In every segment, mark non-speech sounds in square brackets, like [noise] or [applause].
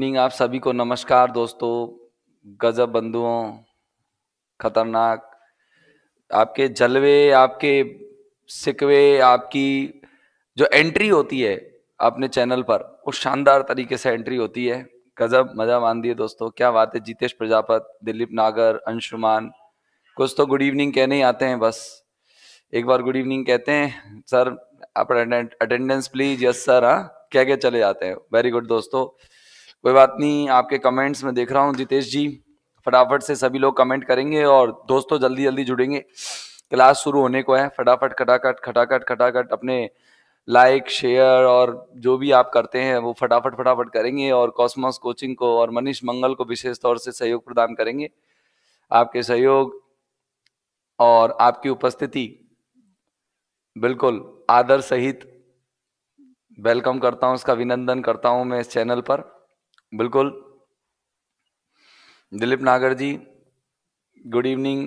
evening आप सभी को नमस्कार दोस्तों गजब बंधुओं खतरनाक आपके जलवे आपके सिकवे आपकी जो एंट्री होती है अपने चैनल पर वो शानदार तरीके से एंट्री होती है गजब मजा मान दिए दोस्तों क्या बात है जीतेश प्रजापत दिलीप नागर अंशुमान कुछ तो गुड इवनिंग कहने ही आते हैं बस एक बार गुड इवनिंग कहते हैं सर आप अटेंडेंस प्लीज यस सर हाँ क्या क्या चले जाते हैं वेरी गुड दोस्तों कोई बात नहीं आपके कमेंट्स में देख रहा हूँ जितेश जी फटाफट से सभी लोग कमेंट करेंगे और दोस्तों जल्दी जल्दी जुड़ेंगे क्लास शुरू होने को है फटाफट खटाखट खटाखट खटाखट अपने लाइक शेयर और जो भी आप करते हैं वो फटाफट फटाफट करेंगे और कॉस्मोस कोचिंग को और मनीष मंगल को विशेष तौर से सहयोग प्रदान करेंगे आपके सहयोग और आपकी उपस्थिति बिल्कुल आदर सहित वेलकम करता हूं उसका अभिनंदन करता हूं मैं इस चैनल पर बिल्कुल Dilip Nagar ji good evening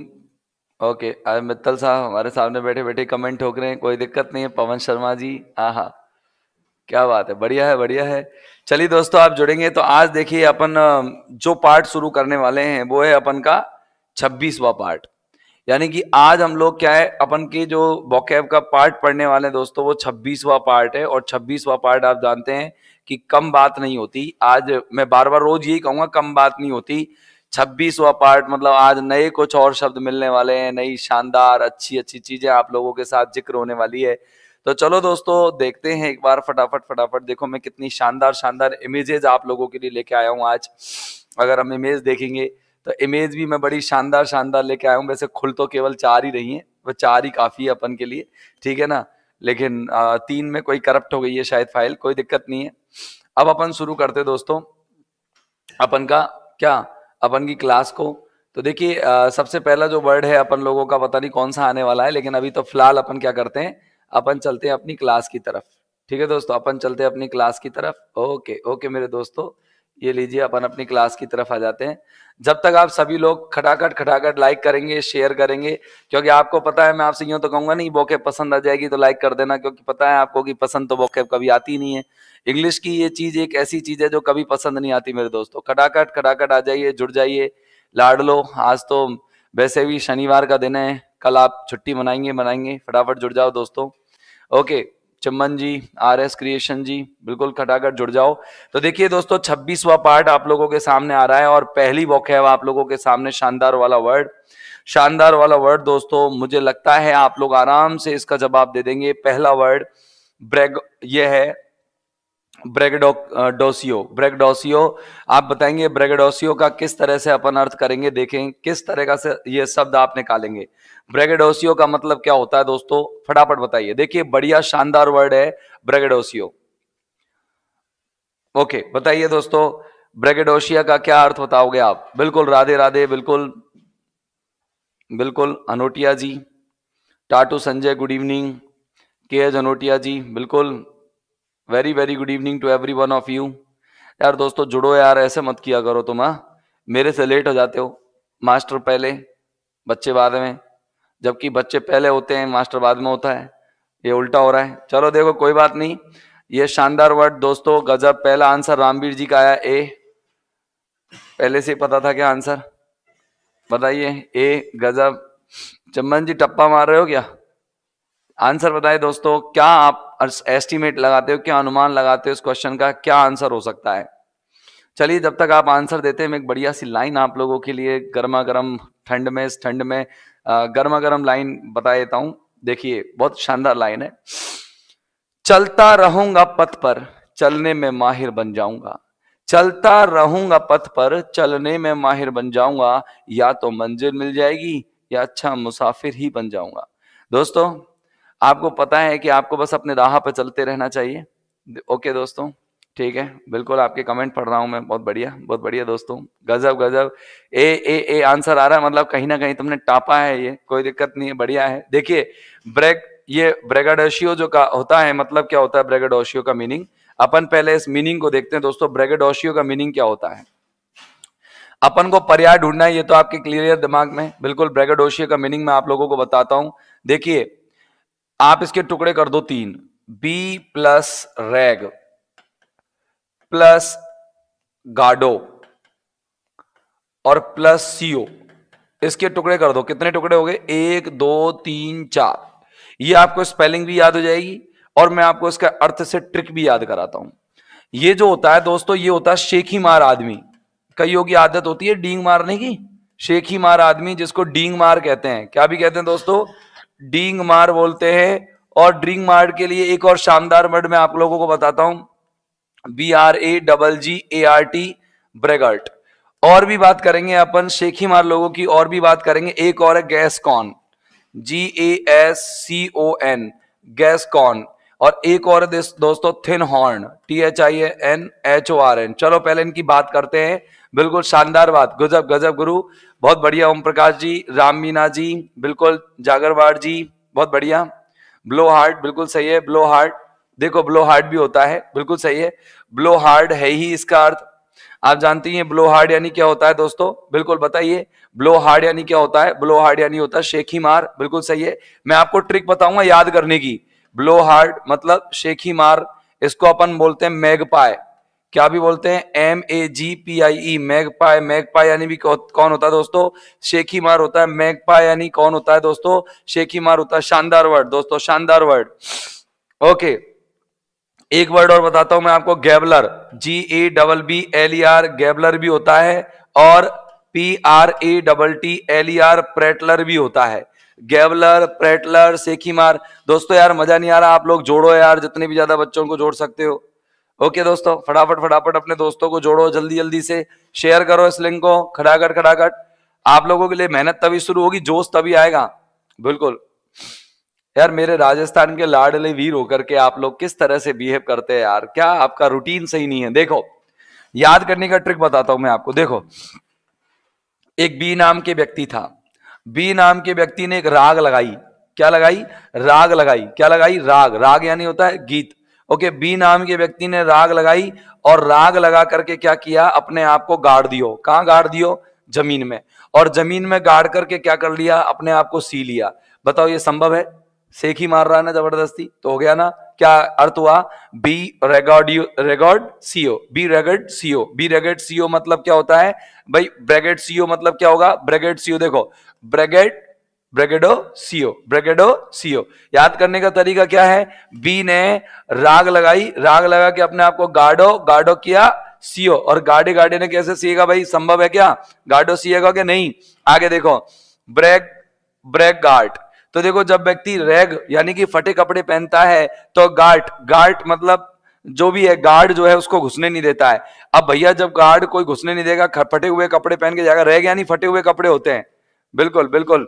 okay आय मित्तल साहब हमारे सामने बैठे बैठे कमेंट ठोक रहे हैं कोई दिक्कत नहीं है पवन शर्मा जी हा क्या बात है बढ़िया है बढ़िया है चलिए दोस्तों आप जुड़ेंगे तो आज देखिए अपन जो पार्ट शुरू करने वाले हैं वो है अपन का छब्बीसवा पार्ट यानी कि आज हम लोग क्या है अपन के जो बॉकेब का पार्ट पढ़ने वाले हैं दोस्तों वो छब्बीसवा पार्ट है और छब्बीसवा पार्ट आप जानते हैं कि कम बात नहीं होती आज मैं बार बार रोज यही कहूंगा कम बात नहीं होती छब्बीसवा पार्ट मतलब आज नए कुछ और शब्द मिलने वाले हैं नई शानदार अच्छी अच्छी चीजें आप लोगों के साथ जिक्र होने वाली है तो चलो दोस्तों देखते हैं एक बार फटाफट फटाफट देखो मैं कितनी शानदार शानदार इमेजेज आप लोगों के लिए लेके आया हूँ आज अगर हम इमेज देखेंगे तो इमेज भी मैं बड़ी शानदार शानदार लेके आया हूँ वैसे खुल तो केवल चार ही रही है वह चार ही काफी है अपन के लिए ठीक है ना लेकिन तीन में कोई करप्ट हो गई है शायद फाइल कोई दिक्कत नहीं है अब अपन शुरू करते दोस्तों अपन का क्या अपन की क्लास को तो देखिए सबसे पहला जो वर्ड है अपन लोगों का पता नहीं कौन सा आने वाला है लेकिन अभी तो फिलहाल अपन क्या करते हैं अपन चलते हैं अपनी क्लास की तरफ ठीक है दोस्तों अपन चलते हैं अपनी क्लास की तरफ ओके ओके मेरे दोस्तों ये लीजिए अपन अपनी क्लास की तरफ आ जाते हैं जब तक आप सभी लोग खटाखट खटाखट लाइक करेंगे शेयर करेंगे क्योंकि आपको पता है मैं आपसे यूं तो कहूंगा नहीं बोके पसंद आ जाएगी तो लाइक कर देना क्योंकि पता है आपको कि पसंद तो बोके कभी आती नहीं है इंग्लिश की ये चीज एक ऐसी चीज है जो कभी पसंद नहीं आती मेरे दोस्तों खटाखट खटाखट आ जाइए जुड़ जाइए लाड लो आज तो वैसे भी शनिवार का दिन है कल आप छुट्टी मनाएंगे मनाएंगे फटाफट जुड़ जाओ दोस्तों okay Chaman ji R S creation ji बिल्कुल खटाखट जुड़ जाओ तो देखिए दोस्तों छब्बीसवा पार्ट आप लोगों के सामने आ रहा है और पहली वॉक है आप लोगों के सामने शानदार वाला वर्ड शानदार वाला वर्ड दोस्तों मुझे लगता है आप लोग आराम से इसका जवाब दे देंगे पहला वर्ड ब्रेग ये है ब्रेगडोसियो ब्रेगडोसियो आप बताएंगे ब्रेगडोसियो का किस तरह से अपन अर्थ करेंगे देखें किस तरह का से ये शब्द आप निकालेंगे ब्रेगडोसियो का मतलब क्या होता है दोस्तों फटाफट बताइए देखिए बढ़िया शानदार वर्ड है ब्रेगडोसियो ओके बताइए दोस्तों ब्रेगडोशिया का क्या अर्थ बताओगे आप बिल्कुल राधे राधे बिल्कुल बिल्कुल अनोटिया जी टाटू संजय गुड इवनिंग के एज अनोटिया जी बिल्कुल very very good evening to every one of you यार दोस्तों जुड़ो यार ऐसे मत किया करो तुम हाँ मेरे से लेट हो जाते हो मास्टर पहले बच्चे बाद में जबकि बच्चे पहले होते हैं मास्टर बाद में होता है ये उल्टा हो रहा है चलो देखो कोई बात नहीं ये शानदार वर्ड दोस्तों गजब पहला आंसर रामवीर जी का आया ए पहले से पता था क्या आंसर बताइए ए गजब चमन जी टप्पा मार रहे हो क्या आंसर बताए दोस्तों क्या आप एस्टीमेट लगाते हो क्या अनुमान लगाते हो इस क्वेश्चन का क्या आंसर हो सकता है चलिए जब तक आप आंसर देते हैं मैं एक बढ़िया सी लाइन आप लोगों के लिए गर्मा गर्म ठंड में इस ठंड में गर्मा गर्म लाइन बता देता हूं देखिए बहुत शानदार लाइन है चलता रहूंगा पथ पर चलने में माहिर बन जाऊंगा चलता रहूंगा पथ पर चलने में माहिर बन जाऊंगा या तो मंजिल मिल जाएगी या अच्छा मुसाफिर ही बन जाऊंगा दोस्तों आपको पता है कि आपको बस अपने राह पर चलते रहना चाहिए ओके दोस्तों ठीक है बिल्कुल आपके कमेंट पढ़ रहा हूँ मैं बहुत बढ़िया बहुत बढ़िया दोस्तों गजब गजब ए ए ए आंसर आ रहा है मतलब कहीं ना कहीं तुमने टापा है ये कोई दिक्कत नहीं है बढ़िया है देखिए ब्रेक ये ब्रेगाडोशियो जो का होता है मतलब क्या होता है ब्रेगाडोशियो का मीनिंग अपन पहले इस मीनिंग को देखते हैं दोस्तों ब्रेगाडोशियो का मीनिंग क्या होता है अपन को पर्याय ढूंढना है ये तो आपके क्लियर दिमाग में बिल्कुल ब्रेगाडोशियो का मीनिंग मैं आप लोगों को बताता हूँ देखिए आप इसके टुकड़े कर दो तीन बी प्लस रैग प्लस गाडो और प्लस सीओ इसके टुकड़े कर दो कितने टुकड़े हो गए एक दो तीन चार ये आपको स्पेलिंग भी याद हो जाएगी और मैं आपको इसका अर्थ से ट्रिक भी याद कराता हूं ये जो होता है दोस्तों ये होता है शेखी मार आदमी कईयों की आदत होती है डींग मारने की शेखी मार आदमी जिसको डींग मार कहते हैं क्या भी कहते हैं दोस्तों डींग मार बोलते हैं और ड्रिंग मार्ड के लिए एक और शानदार वर्ड मैं आप लोगों को बताता हूं B R A double G A R T braggart और भी बात करेंगे अपन शेखी मार लोगों की और भी बात करेंगे एक और है Gascon G A S C O N Gascon और एक और दोस्तों thinhorn T H I N H O R N चलो पहले इनकी बात करते हैं बिल्कुल शानदार बात गजब गजब गुरु बहुत बढ़िया ओम प्रकाश जी राम मीना जी बिल्कुल जागरवाड़ जी बहुत बढ़िया ब्लो हार्ट बिल्कुल सही है ब्लो हार्ट देखो ब्लो हार्ट भी होता है बिल्कुल सही है ब्लो हार्ड है ही इसका अर्थ आप जानती हैं ब्लो हार्ड यानी क्या होता है दोस्तों बिल्कुल बताइए ब्लो हार्ड यानी क्या होता है ब्लो हार्ड यानी होता है शेखी मार बिल्कुल सही है मैं आपको ट्रिक बताऊंगा याद करने की ब्लो हार्ड मतलब शेखी मार इसको अपन बोलते हैं मैग पाए क्या भी बोलते हैं M A G P I E magpie magpie यानी भी कौन होता है दोस्तों शेखी मार होता है मैग पाए यानी कौन होता है दोस्तों शेखी मार होता है शानदार वर्ड दोस्तों शानदार वर्ड ओके एक वर्ड और बताता हूं मैं आपको gabbler G A double B L E R gabbler भी होता है और P R A double T L E R prattler भी होता है गैबलर प्रेटलर सेखी मार दोस्तों यार मजा नहीं आ रहा आप लोग जोड़ो यार जितने भी ज्यादा बच्चों को जोड़ सकते हो ओके दोस्तों फटाफट फटाफट अपने दोस्तों को जोड़ो जल्दी जल्दी से शेयर करो इस लिंक को खटाखट खटाखट आप लोगों के लिए मेहनत तभी शुरू होगी जोश तभी आएगा बिल्कुल यार मेरे राजस्थान के लाडले वीर होकर के आप लोग किस तरह से बिहेव करते हैं यार क्या आपका रूटीन सही नहीं है देखो याद करने का ट्रिक बताता हूं मैं आपको देखो एक बी नाम के व्यक्ति था बी नाम के व्यक्ति ने एक राग लगाई क्या लगाई राग लगाई क्या लगाई राग राग यानी होता है गीत ओके बी नाम के व्यक्ति ने राग लगाई और राग लगा करके क्या किया अपने आप को गाड़ दियो कहा गाड़ दियो जमीन में और जमीन में गाड़ करके क्या कर लिया अपने आप को सी लिया बताओ ये संभव है सेक ही मार रहा है ना जबरदस्ती तो हो गया ना क्या अर्थ हुआ B U regard CO B regard CO B regard CO मतलब क्या होता है भाई ब्रेगेड सीओ मतलब क्या होगा ब्रेगेड सीओ देखो ब्रेगेड ब्रगेडो सीओ ब्रगेडो सीओ याद करने का तरीका क्या है बी ने राग लगाई राग लगा के अपने आप को गाडो गाडो किया सीओ और गाड़े गाड़े ने कैसे सीएगा भाई संभव है क्या गाडो सीएगा कि नहीं आगे देखो ब्रेक ब्रेक गार्ड तो देखो जब व्यक्ति रेग यानी कि फटे कपड़े पहनता है तो गार्ड गार्ड मतलब जो भी है गार्ड जो है उसको घुसने नहीं देता है अब भैया जब गार्ड कोई घुसने नहीं देगा फटे हुए कपड़े पहन के जाएगा रेग यानी फटे हुए कपड़े होते हैं बिल्कुल बिल्कुल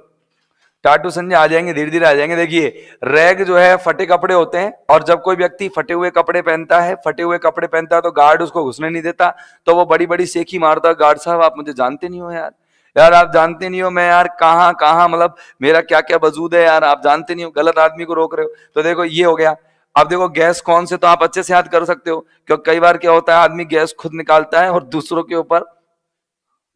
टाटू संजय आ जाएंगे धीरे धीरे आ जाएंगे देखिए रैग जो है फटे कपड़े होते हैं और जब कोई व्यक्ति फटे हुए कपड़े पहनता है फटे हुए कपड़े पहनता है तो गार्ड उसको घुसने नहीं देता तो वो बड़ी बड़ी सेखी मारता गार्ड साहब आप मुझे जानते नहीं हो यार यार आप जानते नहीं हो मैं यार कहाँ कहाँ मतलब मेरा क्या क्या वजूद है यार आप जानते नहीं हो गलत आदमी को रोक रहे हो तो देखो ये हो गया अब देखो गैस कौन से तो आप अच्छे से याद कर सकते हो क्योंकि कई बार क्या होता है आदमी गैस खुद निकालता है और दूसरों के ऊपर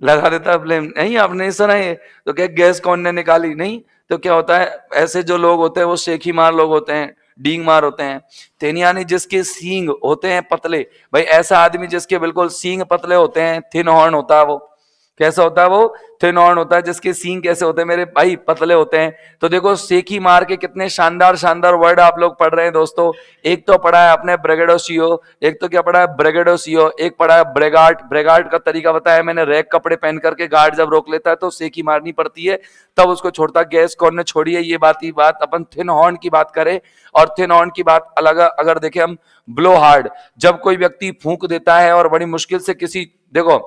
लगा देता है ब्लेम नहीं आपने सुना तरह तो क्या गैस कौन ने निकाली नहीं तो क्या होता है ऐसे जो लोग होते हैं वो शेखी मार लोग होते हैं डींग मार होते हैं थिन यानी जिसके सींग होते हैं पतले भाई ऐसा आदमी जिसके बिल्कुल सींग पतले होते हैं थिन हॉर्न होता है वो कैसा होता है वो थिन तो हॉर्न होता है जिसके सींग कैसे होते हैं मेरे भाई पतले होते हैं तो देखो सेखी मार के कितने शानदार शानदार वर्ड आप लोग पढ़ रहे हैं दोस्तों एक तो पढ़ा है आपने ब्रेगेडोसियो एक तो क्या पढ़ा है ब्रेगेडोसियो एक पढ़ा है ब्रेगार्ट ब्रेगार्ट का तरीका बताया मैंने रैक कपड़े पहन करके गार्ड जब रोक लेता है तो सेखी मारनी पड़ती है तब उसको छोड़ता गैस कौन ने छोड़ी है ये बात ही बात अपन थिन हॉर्न की बात करें और थिन हॉर्न की बात अलग अगर देखे हम ब्लो हार्ड जब कोई व्यक्ति फूक देता है और बड़ी मुश्किल से किसी देखो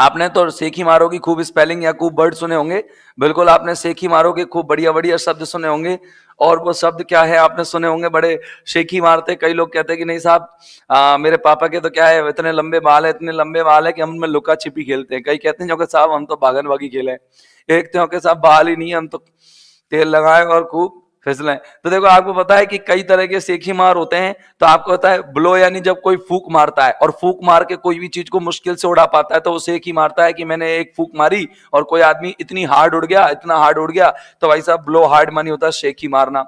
आपने तो सेखी मारो की खूब स्पेलिंग या खूब वर्ड सुने होंगे बिल्कुल आपने सेखी मारो के खूब बढ़िया बढ़िया शब्द सुने होंगे और वो शब्द क्या है आपने सुने होंगे बड़े शेखी मारते कई लोग कहते हैं कि नहीं साहब मेरे पापा के तो क्या है इतने लंबे बाल है इतने लंबे बाल है कि हम में लुका छिपी खेलते हैं कई कहते हैं जो साहब हम तो भागन भागी खेले एक तो साहब बाल ही नहीं हम तो तेल लगाए और खूब फिसलें तो देखो आपको पता है कि कई तरह के सेखी मार होते हैं तो आपको पता है ब्लो यानी जब कोई फूक मारता है और फूक मार के कोई भी चीज को मुश्किल से उड़ा पाता है तो वो ही मारता है कि मैंने एक फूक मारी और कोई आदमी इतनी हार्ड उड़ गया इतना हार्ड उड़ गया तो भाई साहब ब्लो हार्ड मानी होता है ही मारना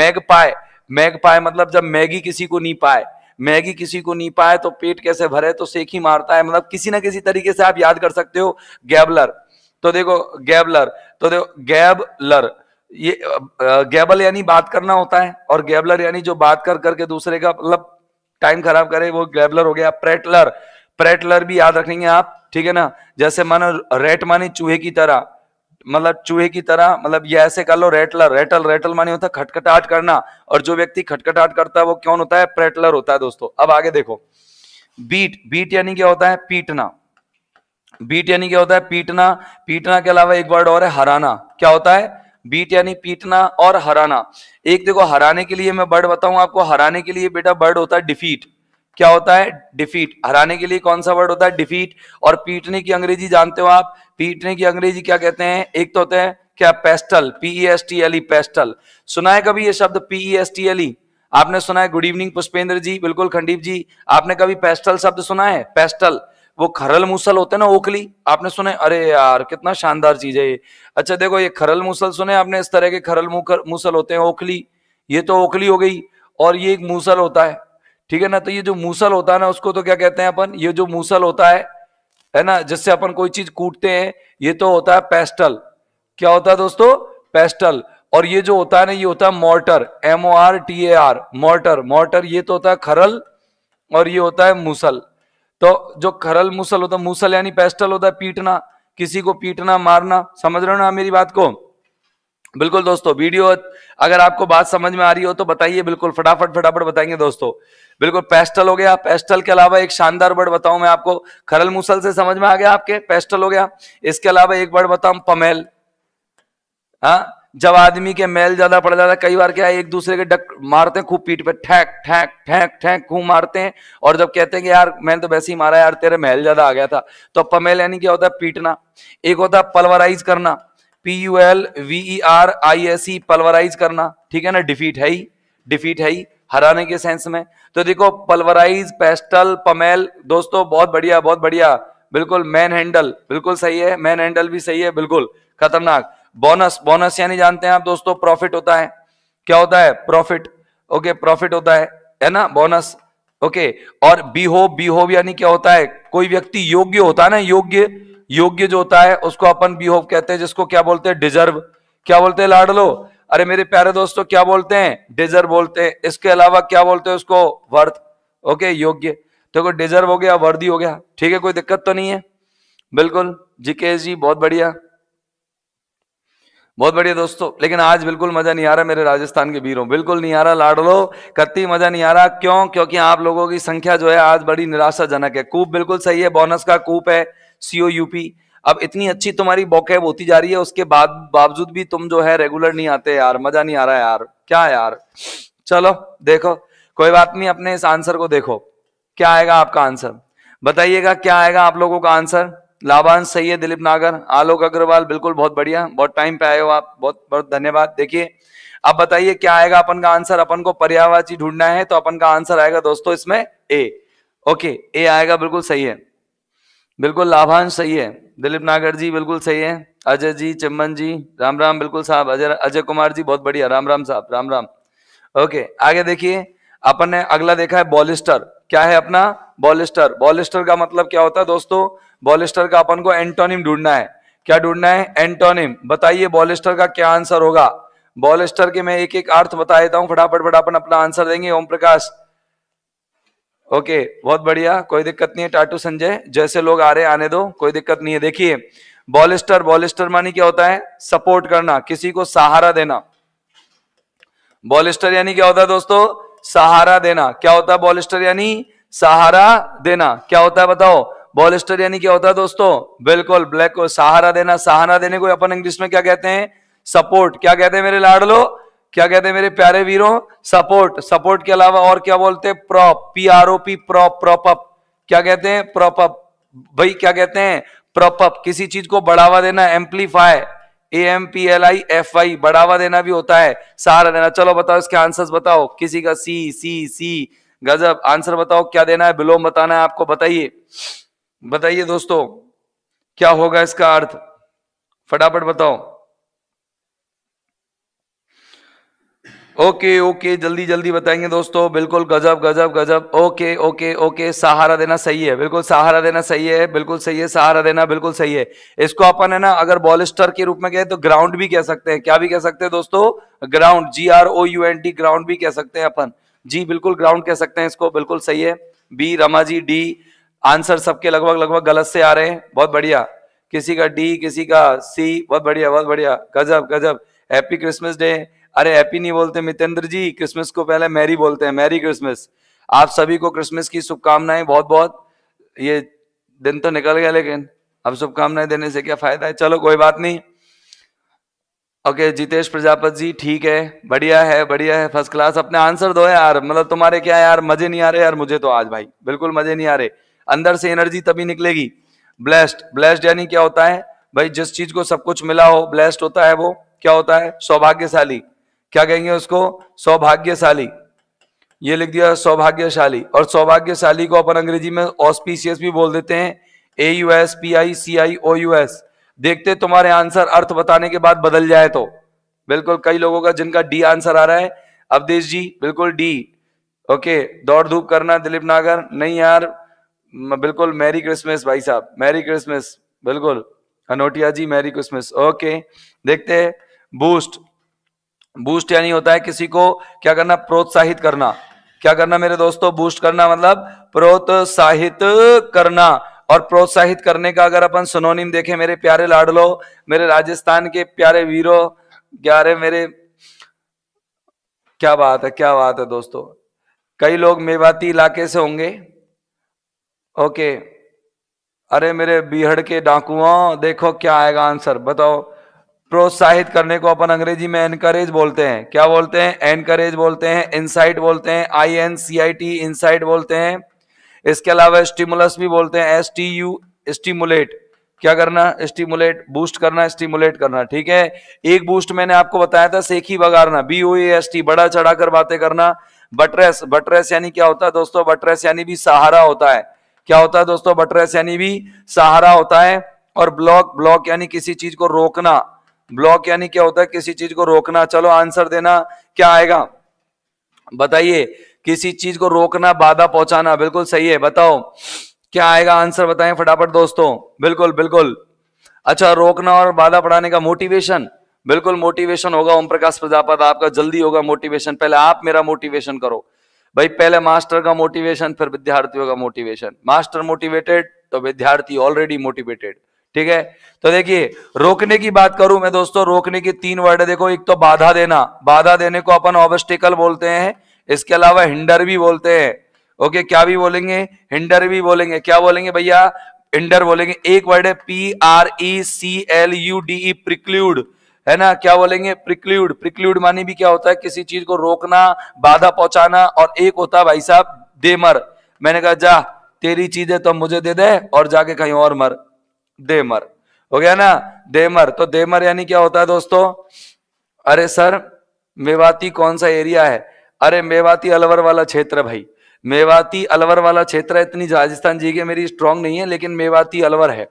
मैग पाए मैग पाए मतलब जब मैगी किसी को नहीं पाए मैगी किसी को नहीं पाए तो पेट कैसे भरे तो ही मारता है मतलब किसी ना किसी तरीके से आप याद कर सकते हो गैबलर तो देखो गैबलर तो देखो गैबलर ये गैबल यानी बात करना होता है और गैबलर यानी जो बात कर करके दूसरे का मतलब टाइम खराब करे वो गैबलर हो गया प्रेटलर प्रेटलर भी याद रखेंगे आप ठीक है ना जैसे मानो रेट माने चूहे की तरह मतलब चूहे की तरह मतलब ये ऐसे कर लो रेटलर रेटल रेटल माने होता है खटखटाहट करना और जो व्यक्ति खटखटाहट करता है वो कौन होता है प्रेटलर होता है दोस्तों अब आगे देखो बीट बीट यानी क्या होता है पीटना बीट यानी क्या होता है पीटना पीटना के अलावा एक वर्ड और है हराना क्या होता है बीट यानी पीटना और हराना एक देखो हराने के लिए मैं बर्ड बताऊं आपको हराने के लिए बेटा बर्ड होता है डिफीट क्या होता है डिफीट हराने के लिए कौन सा वर्ड होता है डिफीट और पीटने की अंग्रेजी जानते हो आप पीटने की अंग्रेजी क्या कहते हैं एक तो होते हैं क्या pestle P E S T L pestle सुना है कभी ये शब्द पीई एस टी एल आपने सुना है गुड इवनिंग पुष्पेंद्र जी बिल्कुल खंडीप जी आपने कभी पेस्टल शब्द सुना है पेस्टल वो खरल मूसल होते ना ओखली आपने सुने अरे यार कितना शानदार चीज है ये अच्छा देखो ये खरल मूसल सुने आपने इस तरह के खरल मूसल होते हैं ओखली ये तो ओखली हो गई और ये एक मूसल होता है ठीक है ना तो ये जो मूसल होता है ना उसको तो क्या कहते हैं अपन ये जो मूसल होता है है ना जिससे अपन कोई चीज कूटते हैं ये तो होता है पेस्टल क्या होता है दोस्तों पेस्टल और ये जो होता है ना ये होता है mortar M O R T A R mortar mortar ये तो होता है खरल और ये होता है मूसल तो जो खरल मूसल होता है मूसल यानी पेस्टल होता है पीटना किसी को पीटना मारना समझ रहे हो ना मेरी बात को बिल्कुल दोस्तों वीडियो अगर आपको बात समझ में आ रही हो तो बताइए बिल्कुल फटाफट फटाफट बताएंगे दोस्तों बिल्कुल पेस्टल हो गया पेस्टल के अलावा एक शानदार वर्ड बताऊं मैं आपको खरल मूसल से समझ में आ गया आपके पेस्टल हो गया इसके अलावा एक वर्ड बताऊं पमेल हाँ जब आदमी के मैल ज्यादा पड़ जाता है कई बार क्या है एक दूसरे के डक मारते हैं खूब पीठ पे ठैक ठैक ठैक ठैक खूब मारते हैं और जब कहते हैं कि यार मैंने तो वैसे ही मारा यार तेरे मैल ज्यादा आ गया था तो पमेल यानी क्या होता है पीटना एक होता है पलवराइज करना P U L V E R I S E pulverise करना ठीक है ना डिफीट है ही डिफीट है ही हराने के सेंस में तो देखो पलवराइज पेस्टल पमेल दोस्तों बहुत बढ़िया बहुत बढ़िया बिल्कुल मैन हैंडल बिल्कुल सही है मैन हैंडल भी सही है बिल्कुल खतरनाक बोनस बोनस यानी जानते हैं आप दोस्तों प्रॉफिट होता है क्या होता है प्रॉफिट ओके प्रॉफिट होता है है ना बोनस ओके और बीहोव बीहोव यानी क्या होता है कोई व्यक्ति योग्य होता है ना योग्य योग्य जो होता है उसको अपन बीहोव कहते हैं जिसको क्या बोलते हैं डिजर्व क्या बोलते हैं लाडलो अरे मेरे प्यारे दोस्तों क्या बोलते हैं डिजर्व बोलते हैं इसके अलावा क्या बोलते हैं उसको वर्थ ओके योग्य तो डिजर्व हो गया वर्दी हो गया ठीक है कोई दिक्कत तो नहीं है बिल्कुल जीके जी बहुत बढ़िया बहुत बढ़िया दोस्तों लेकिन आज बिल्कुल मजा नहीं आ रहा मेरे राजस्थान के वीरों बिल्कुल नहीं आ रहा लाडलो कत्ती मजा नहीं आ रहा क्यों क्योंकि आप लोगों की संख्या जो है आज बड़ी निराशाजनक है कूप बिल्कुल सही है बोनस का कूप है सीओ यूपी अब इतनी अच्छी तुम्हारी बॉकेब होती जा रही है उसके बाद बावजूद भी तुम जो है रेगुलर नहीं आते यार मजा नहीं आ रहा यार क्या यार चलो देखो कोई बात नहीं अपने इस आंसर को देखो क्या आएगा आपका आंसर बताइएगा क्या आएगा आप लोगों का आंसर लाभांश सही है दिलीप नागर आलोक अग्रवाल बिल्कुल बहुत बढ़िया बहुत टाइम पे आए हो आप बहुत बहुत धन्यवाद देखिए अब बताइए क्या आएगा अपन का आंसर अपन को पर्यावाची ढूंढना है तो अपन का आंसर आएगा दोस्तों इसमें ए ओके ए आएगा बिल्कुल सही है बिल्कुल लाभांश सही है दिलीप नागर जी बिल्कुल सही है अजय जी चिमन जी राम राम बिल्कुल साहब अजय अजय कुमार जी बहुत बढ़िया राम राम साहब राम राम ओके आगे देखिए अपन ने अगला देखा है बॉलिस्टर क्या है अपना बॉलिस्टर बॉलिस्टर का मतलब क्या होता है दोस्तों बॉलिस्टर का अपन को एंटोनिम ढूंढना है क्या ढूंढना है एंटोनिम बताइए बॉलिस्टर का क्या आंसर होगा बॉलिस्टर के मैं एक एक अर्थ बता देता हूं फटाफट फटाफट अपना आंसर देंगे ओम प्रकाश ओके बहुत बढ़िया कोई दिक्कत नहीं है टाटू संजय जैसे लोग आ रहे आने दो कोई दिक्कत नहीं है देखिए बॉलिस्टर बॉलिस्टर मानी क्या होता है सपोर्ट करना किसी को सहारा देना बॉलिस्टर यानी क्या होता है दोस्तों सहारा देना क्या होता है बॉलिस्टर यानी सहारा देना क्या होता है बताओ बॉलिस्टर यानी क्या होता है दोस्तों बिल्कुल ब्लैक को सहारा देना सहारा देने को अपन इंग्लिश में क्या कहते हैं सपोर्ट क्या कहते हैं मेरे लाडलो क्या कहते हैं मेरे प्यारे वीरों सपोर्ट सपोर्ट के अलावा और क्या बोलते हैं prop P R O P prop prop up क्या कहते हैं प्रॉपअप भाई क्या कहते हैं प्रॉपअप किसी चीज को बढ़ावा देना amplify A M P L I F I बढ़ावा देना भी होता है सहारा देना चलो बताओ इसके आंसर बताओ किसी का सी सी सी गजब आंसर बताओ क्या देना है बिलोम बताना है आपको बताइए बताइए दोस्तों क्या होगा इसका अर्थ फटाफट बताओ ओके ओके जल्दी जल्दी बताएंगे दोस्तों बिल्कुल गजब गजब गजब ओके ओके ओके सहारा देना सही है बिल्कुल सहारा देना सही है बिल्कुल सही है सहारा देना बिल्कुल सही है इसको अपन है ना अगर बॉलिस्टर के रूप में कहे तो ग्राउंड भी कह सकते हैं क्या भी कह सकते हैं दोस्तों ground G R O U N D ground भी कह सकते हैं अपन जी बिल्कुल ग्राउंड कह सकते हैं इसको बिल्कुल सही है B Rama ji D answer सबके लगभग लगभग गलत से आ रहे हैं बहुत बढ़िया किसी का डी किसी का सी बहुत बढ़िया बहुत बढ़िया गजब गजब हैप्पी क्रिसमस डे अरे हैप्पी नहीं बोलते मितेंद्र जी क्रिसमस को पहले मैरी बोलते हैं मैरी क्रिसमस आप सभी को क्रिसमस की शुभकामनाएं बहुत बहुत ये दिन तो निकल गया लेकिन अब शुभकामनाएं देने से क्या फायदा है चलो कोई बात नहीं ओके जितेश प्रजापत जी ठीक है बढ़िया है बढ़िया है फर्स्ट क्लास अपने आंसर दो यार मतलब तुम्हारे क्या यार मजे नहीं आ रहे यार मुझे तो आज भाई बिल्कुल मजे नहीं आ रहे अंदर से एनर्जी तभी निकलेगी ब्लेस्ड ब्लेस्ड यानी क्या होता है भाई जिस चीज को सब कुछ मिला हो ब्लेस्ड होता है वो क्या होता है सौभाग्यशाली क्या कहेंगे उसको सौभाग्यशाली ये लिख दिया सौभाग्यशाली और सौभाग्यशाली को अपन अंग्रेजी में ऑस्पीसीएस भी बोल देते हैं A U S P I C I O U S देखते तुम्हारे आंसर अर्थ बताने के बाद बदल जाए तो बिल्कुल कई लोगों का जिनका डी आंसर आ रहा है अवधेश जी बिल्कुल डी ओके दौड़ धूप करना दिलीप नागर नहीं यार बिल्कुल मैरी क्रिसमस भाई साहब मैरी क्रिसमस बिल्कुल Anotia ji merry Christmas okay देखते हैं बूस्ट बूस्ट यानी होता है किसी को क्या करना प्रोत्साहित करना क्या करना मेरे दोस्तों बूस्ट करना मतलब प्रोत्साहित करना और प्रोत्साहित करने का अगर अपन सुनोनिम देखें मेरे प्यारे लाडलो मेरे राजस्थान के प्यारे वीरों प्यारे मेरे क्या बात है क्या बात है दोस्तों कई लोग मेवाती इलाके से होंगे ओके अरे मेरे बीहड़ के डाकुओं देखो क्या आएगा आंसर बताओ प्रोत्साहित करने को अपन अंग्रेजी में एनकरेज बोलते हैं क्या बोलते हैं एनकरेज बोलते हैं इनसाइट बोलते हैं I N C I T incite बोलते हैं इसके अलावा स्टिमुलस भी बोलते हैं एस टी यू स्टिमुलेट क्या करना स्टिमुलेट बूस्ट करना स्टिमुलेट करना ठीक है एक बूस्ट मैंने आपको बताया था सेखी बगारना बी ओ एस टी बड़ा चढ़ाकर बातें करना बटरेस बटरेस यानी क्या होता है दोस्तों बटरेस यानी भी सहारा होता है क्या होता है दोस्तों बटरेस यानी भी सहारा होता है और ब्लॉक ब्लॉक यानी किसी चीज को रोकना ब्लॉक यानी क्या होता है किसी चीज को रोकना चलो आंसर देना क्या आएगा बताइए किसी चीज को रोकना बाधा पहुंचाना बिल्कुल सही है बताओ क्या आएगा आंसर बताएं फटाफट दोस्तों बिल्कुल बिल्कुल अच्छा रोकना और बाधा पढ़ाने का मोटिवेशन बिल्कुल मोटिवेशन होगा ओम प्रकाश प्रजापत आपका जल्दी होगा मोटिवेशन पहले आप मेरा मोटिवेशन करो भाई पहले मास्टर का मोटिवेशन फिर विद्यार्थियों का मोटिवेशन मास्टर मोटिवेटेड तो विद्यार्थी ऑलरेडी मोटिवेटेड ठीक है तो देखिए रोकने की बात करूं मैं दोस्तों रोकने की तीन वर्ड देखो एक तो बाधा देना बाधा देने को अपन ऑबस्टिकल बोलते हैं इसके अलावा हिंडर भी बोलते हैं ओके क्या भी बोलेंगे हिंडर भी बोलेंगे क्या बोलेंगे भैया हिंडर बोलेंगे एक वर्ड है P R E C L U D E preclude है ना क्या बोलेंगे प्रिक्ल्यूड प्रिक्लूड मानी भी क्या होता है किसी चीज को रोकना बाधा पहुंचाना और एक होता है भाई साहब देमर मैंने कहा जा तेरी चीज है तो मुझे दे दे और जाके कहीं और मर देमर हो गया ना देमर तो देमर यानी क्या होता है दोस्तों अरे सर मेवाती कौन सा एरिया है अरे मेवाती अलवर वाला क्षेत्र भाई मेवाती अलवर वाला क्षेत्र इतनी राजस्थान जी के मेरी स्ट्रांग नहीं है लेकिन मेवाती अलवर है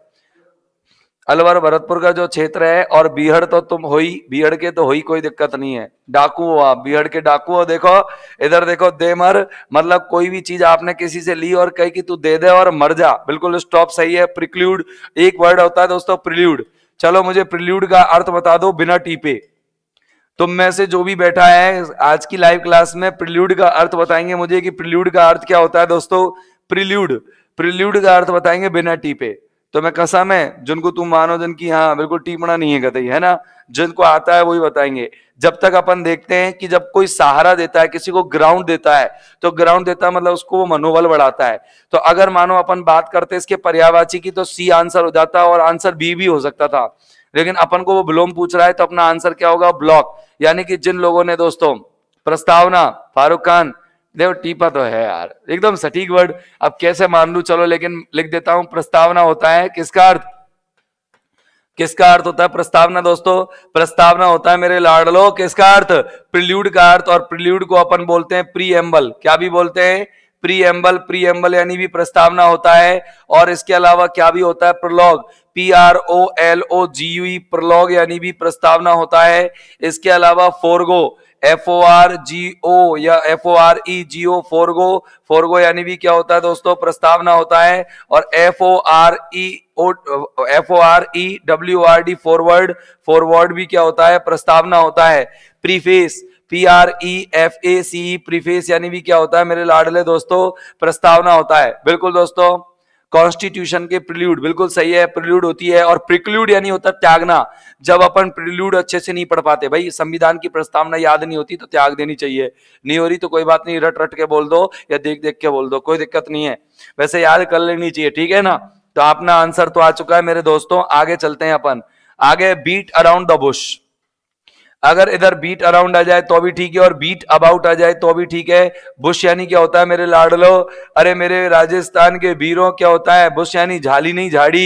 अलवर भरतपुर का जो क्षेत्र है और बीहड़ तो तुम हो ही बीहड़ के तो हो ही कोई दिक्कत नहीं है डाकू हो आप बीहड़ के डाकू हो देखो इधर देखो देमर मतलब कोई भी चीज आपने किसी से ली और कही कि तू दे दे और मर जा बिल्कुल स्टॉप सही है प्रिक्लूड एक वर्ड होता है दोस्तों प्रिल्यूड चलो मुझे प्रिल्यूड का अर्थ बता दो बिना टीपे तुम में से जो भी बैठा है आज की लाइव क्लास में प्रिल्यूड का अर्थ बताएंगे मुझे कि प्रिल्यूड का अर्थ क्या होता है दोस्तों प्रिल्यूड प्रिल्यूड का अर्थ बताएंगे बिना टीपे तो मैं कसम है जिनको तुम मानो जिनकी हाँ बिल्कुल टीपणा नहीं है कतई है ना जिनको आता है वही बताएंगे जब तक अपन देखते हैं कि जब कोई सहारा देता है किसी को ग्राउंड देता है तो ग्राउंड देता है मतलब उसको वो मनोबल बढ़ाता है तो अगर मानो अपन बात करते इसके पर्यावाची की तो सी आंसर हो जाता और आंसर बी भी हो सकता था लेकिन अपन को वो ब्लोम पूछ रहा है तो अपना आंसर क्या होगा ब्लॉक यानी कि जिन लोगों ने दोस्तों प्रस्तावना फारूक खान देखो टीपा तो है यार एकदम सटीक वर्ड अब कैसे मान लू चलो लेकिन लिख देता हूं प्रस्तावना होता है किसका अर्थ किसका अर्थ होता है प्रस्तावना दोस्तों प्रस्तावना होता है मेरे लाडलो किसका अर्थ प्रिल्यूड का अर्थ और प्रिल्यूड को अपन बोलते हैं एम्बल क्या भी बोलते हैं प्री एम्बल प्री एम्बल यानी भी प्रस्तावना होता है और इसके अलावा क्या भी होता है prologue P R O L O G U e, prologue यानी भी प्रस्तावना होता है इसके अलावा forgo F O R G O या F O R E G O forgo forgo यानी भी क्या होता है दोस्तों प्रस्तावना होता है और F O R E O F O R E W R D foreword foreword भी क्या होता है प्रस्तावना होता है preface P R E F A C preface यानी भी क्या होता है मेरे लाडले दोस्तों प्रस्तावना होता है बिल्कुल दोस्तों कॉन्स्टिट्यूशन के प्रिल्यूड बिल्कुल सही है प्रिल्यूड होती है और प्रिक्लूड यानी होता त्यागना जब अपन प्रिल्यूड अच्छे से नहीं पढ़ पाते भाई संविधान की प्रस्तावना याद नहीं होती तो त्याग देनी चाहिए नहीं हो रही तो कोई बात नहीं रट रट के बोल दो या देख देख के बोल दो कोई दिक्कत नहीं है वैसे याद कर लेनी चाहिए ठीक है ना तो अपना आंसर तो आ चुका है मेरे दोस्तों आगे चलते हैं अपन आगे बीट अराउंड द बुश अगर इधर बीट अराउंड आ जाए तो भी ठीक है और बीट अबाउट आ जाए तो भी ठीक है बुश यानी क्या होता है मेरे लाडलो अरे मेरे राजस्थान के वीरों क्या होता है बुश यानी झाली नहीं झाड़ी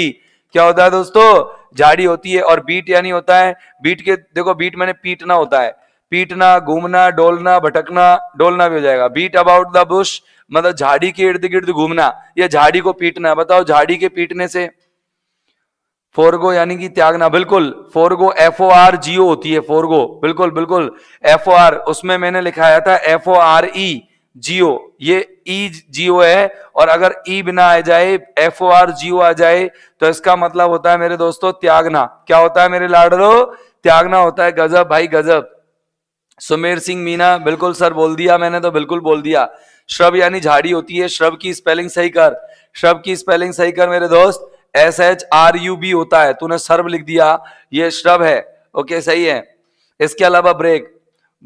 क्या होता है दोस्तों झाड़ी होती है और बीट यानी होता है बीट के देखो बीट मैंने पीटना होता है पीटना घूमना डोलना भटकना डोलना भी हो जाएगा बीट अबाउट द बुश मतलब झाड़ी के इर्द गिर्द घूमना या झाड़ी को पीटना बताओ झाड़ी के पीटने से फोरगो यानी कि त्यागना बिल्कुल forgo F O R G O होती है फोरगो बिल्कुल बिल्कुल एफ ओ आर उसमें मैंने लिखाया था एफ ओ आर ई जियो ये ई e, जियो है और अगर ई e बिना आ जाए एफ ओ आर जियो आ जाए तो इसका मतलब होता है मेरे दोस्तों त्यागना क्या होता है मेरे लाडरो त्यागना होता है गजब भाई गजब सुमेर सिंह मीना बिल्कुल सर बोल दिया मैंने तो बिल्कुल बोल दिया श्रब यानी झाड़ी होती है श्रब की स्पेलिंग सही कर श्रब की स्पेलिंग सही कर मेरे दोस्त S H R U B होता है तूने सर्व लिख दिया ये श्रव है ओके सही है इसके अलावा ब्रेक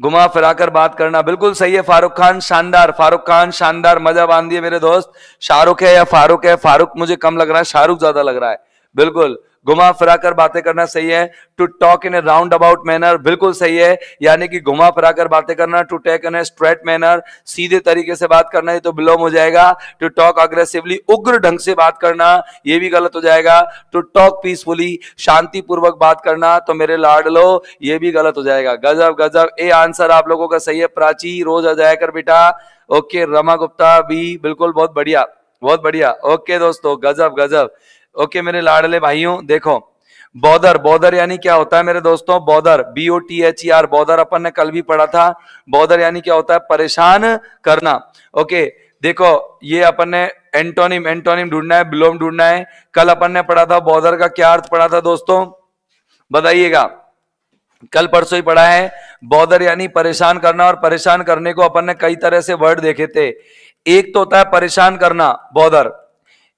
घुमा फिराकर बात करना बिल्कुल सही है फारूक खान शानदार फारूक खान शानदार मजा बांध दिए मेरे दोस्त शाहरुख है या फारूक है फारूक मुझे कम लग रहा है शाहरुख ज्यादा लग रहा है बिल्कुल घुमा फिरा कर बातें करना सही है to talk in a roundabout manner बिल्कुल सही है यानी कि घुमा फिरा कर बातें करना to take in a straight manner सीधे तरीके से बात करना ये तो बिलोम हो जाएगा टू टॉक अग्रेसिवली उग्र ढंग से बात करना ये भी गलत हो जाएगा टू टॉक पीसफुली शांतिपूर्वक बात करना तो मेरे लाड लो ये भी गलत हो जाएगा गजब गजब ए आंसर आप लोगों का सही है प्राची रोज आ जाया कर बेटा ओके रमा गुप्ता भी बिल्कुल बहुत बढ़िया बहुत बढ़िया ओके दोस्तों गजब गजब ओके मेरे लाडले भाइयों देखो बॉदर बॉदर यानी क्या होता है मेरे दोस्तों bother B O T H E R bother अपन ने कल भी पढ़ा था बॉदर यानी क्या होता है परेशान करना ओके देखो ये अपन ने एंटोनिम एंटोनिम ढूंढना है बिलोम ढूंढना है कल अपन ने पढ़ा था बॉदर का क्या अर्थ पढ़ा था दोस्तों बताइएगा कल परसों ही पढ़ा है बॉदर यानी परेशान करना और परेशान करने को अपन ने कई तरह से वर्ड देखे थे एक तो होता है परेशान करना बॉदर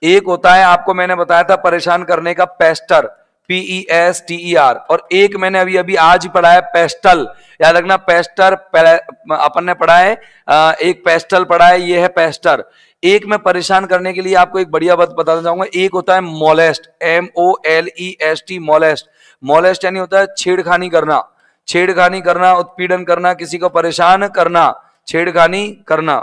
एक होता है आपको मैंने बताया था परेशान करने का pester P E S e T R e और एक मैंने अभी अभी आज ही पढ़ा है पेस्टल याद रखना पेस्टर अपन ने पढ़ा है एक पेस्टल पढ़ा है ये है पेस्टर एक में परेशान करने के लिए आपको एक बढ़िया बात बताना चाहूंगा एक होता है molest M O L E S T molest molest यानी होता है छेड़खानी करना छेड़खानी करना उत्पीड़न करना किसी को परेशान करना छेड़खानी करना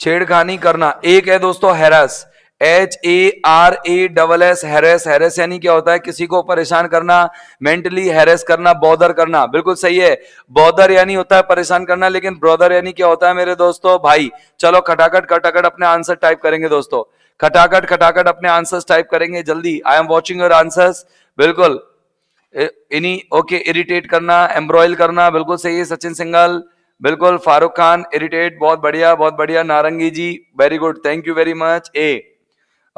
छेड़खानी करना एक है दोस्तों harass H A R A double S harass harass यानी क्या होता है किसी को परेशान करना मेंटली हैरेस करना बॉदर करना बिल्कुल सही है बॉदर यानी होता है परेशान करना लेकिन ब्रॉदर यानी क्या होता है मेरे दोस्तों भाई चलो खटाखट खटाखट अपने आंसर टाइप करेंगे दोस्तों खटाखट खटाखट अपने आंसर टाइप करेंगे जल्दी I am watching your answers बिल्कुल इनी ओके इरिटेट करना एम्ब्रॉयल करना बिल्कुल सही है सचिन सिंगल बिल्कुल फारूक खान इरिटेट बहुत बढ़िया बहुत बढ़िया Narangi ji very good thank you very much uh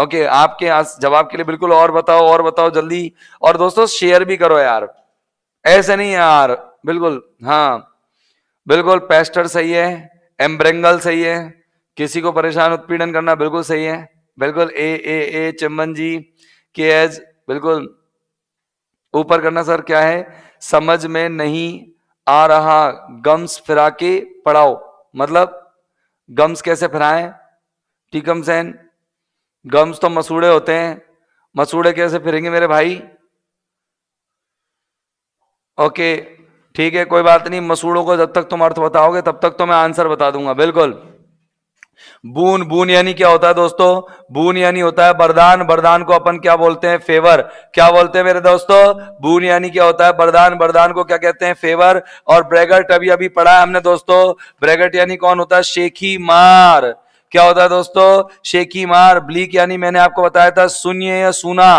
okay okay, आपके जवाब के लिए बिल्कुल और बताओ और बताओ जल्दी और दोस्तों शेयर भी करो यार ऐसे नहीं यार बिल्कुल हाँ बिल्कुल पेस्टर सही है एम्ब्रेंगल सही है किसी को परेशान उत्पीड़न करना बिल्कुल सही है बिल्कुल ए ए ए चिमन जी के एज बिल्कुल ऊपर करना सर क्या है समझ में नहीं आ रहा गम्स फिरा के पढ़ाओ मतलब गम्स कैसे फिराएं टीकम सेन गम्स तो मसूड़े होते हैं मसूड़े कैसे फिरेंगे मेरे भाई ओके ठीक है कोई बात नहीं मसूड़ों को जब तक तुम अर्थ बताओगे तब तक तो मैं आंसर बता दूंगा बिल्कुल बून बून यानी क्या होता है दोस्तों बून यानी होता है बरदान बरदान को अपन क्या बोलते हैं फेवर क्या बोलते हैं मेरे दोस्तों बून यानी क्या होता है बरदान बरदान को क्या कहते हैं फेवर और ब्रेगट अभी अभी पढ़ा है हमने दोस्तों ब्रेगट यानी कौन होता है शेखी मार क्या होता है दोस्तों शेखी मार ब्लीक यानी मैंने आपको बताया था सुनिए या सुना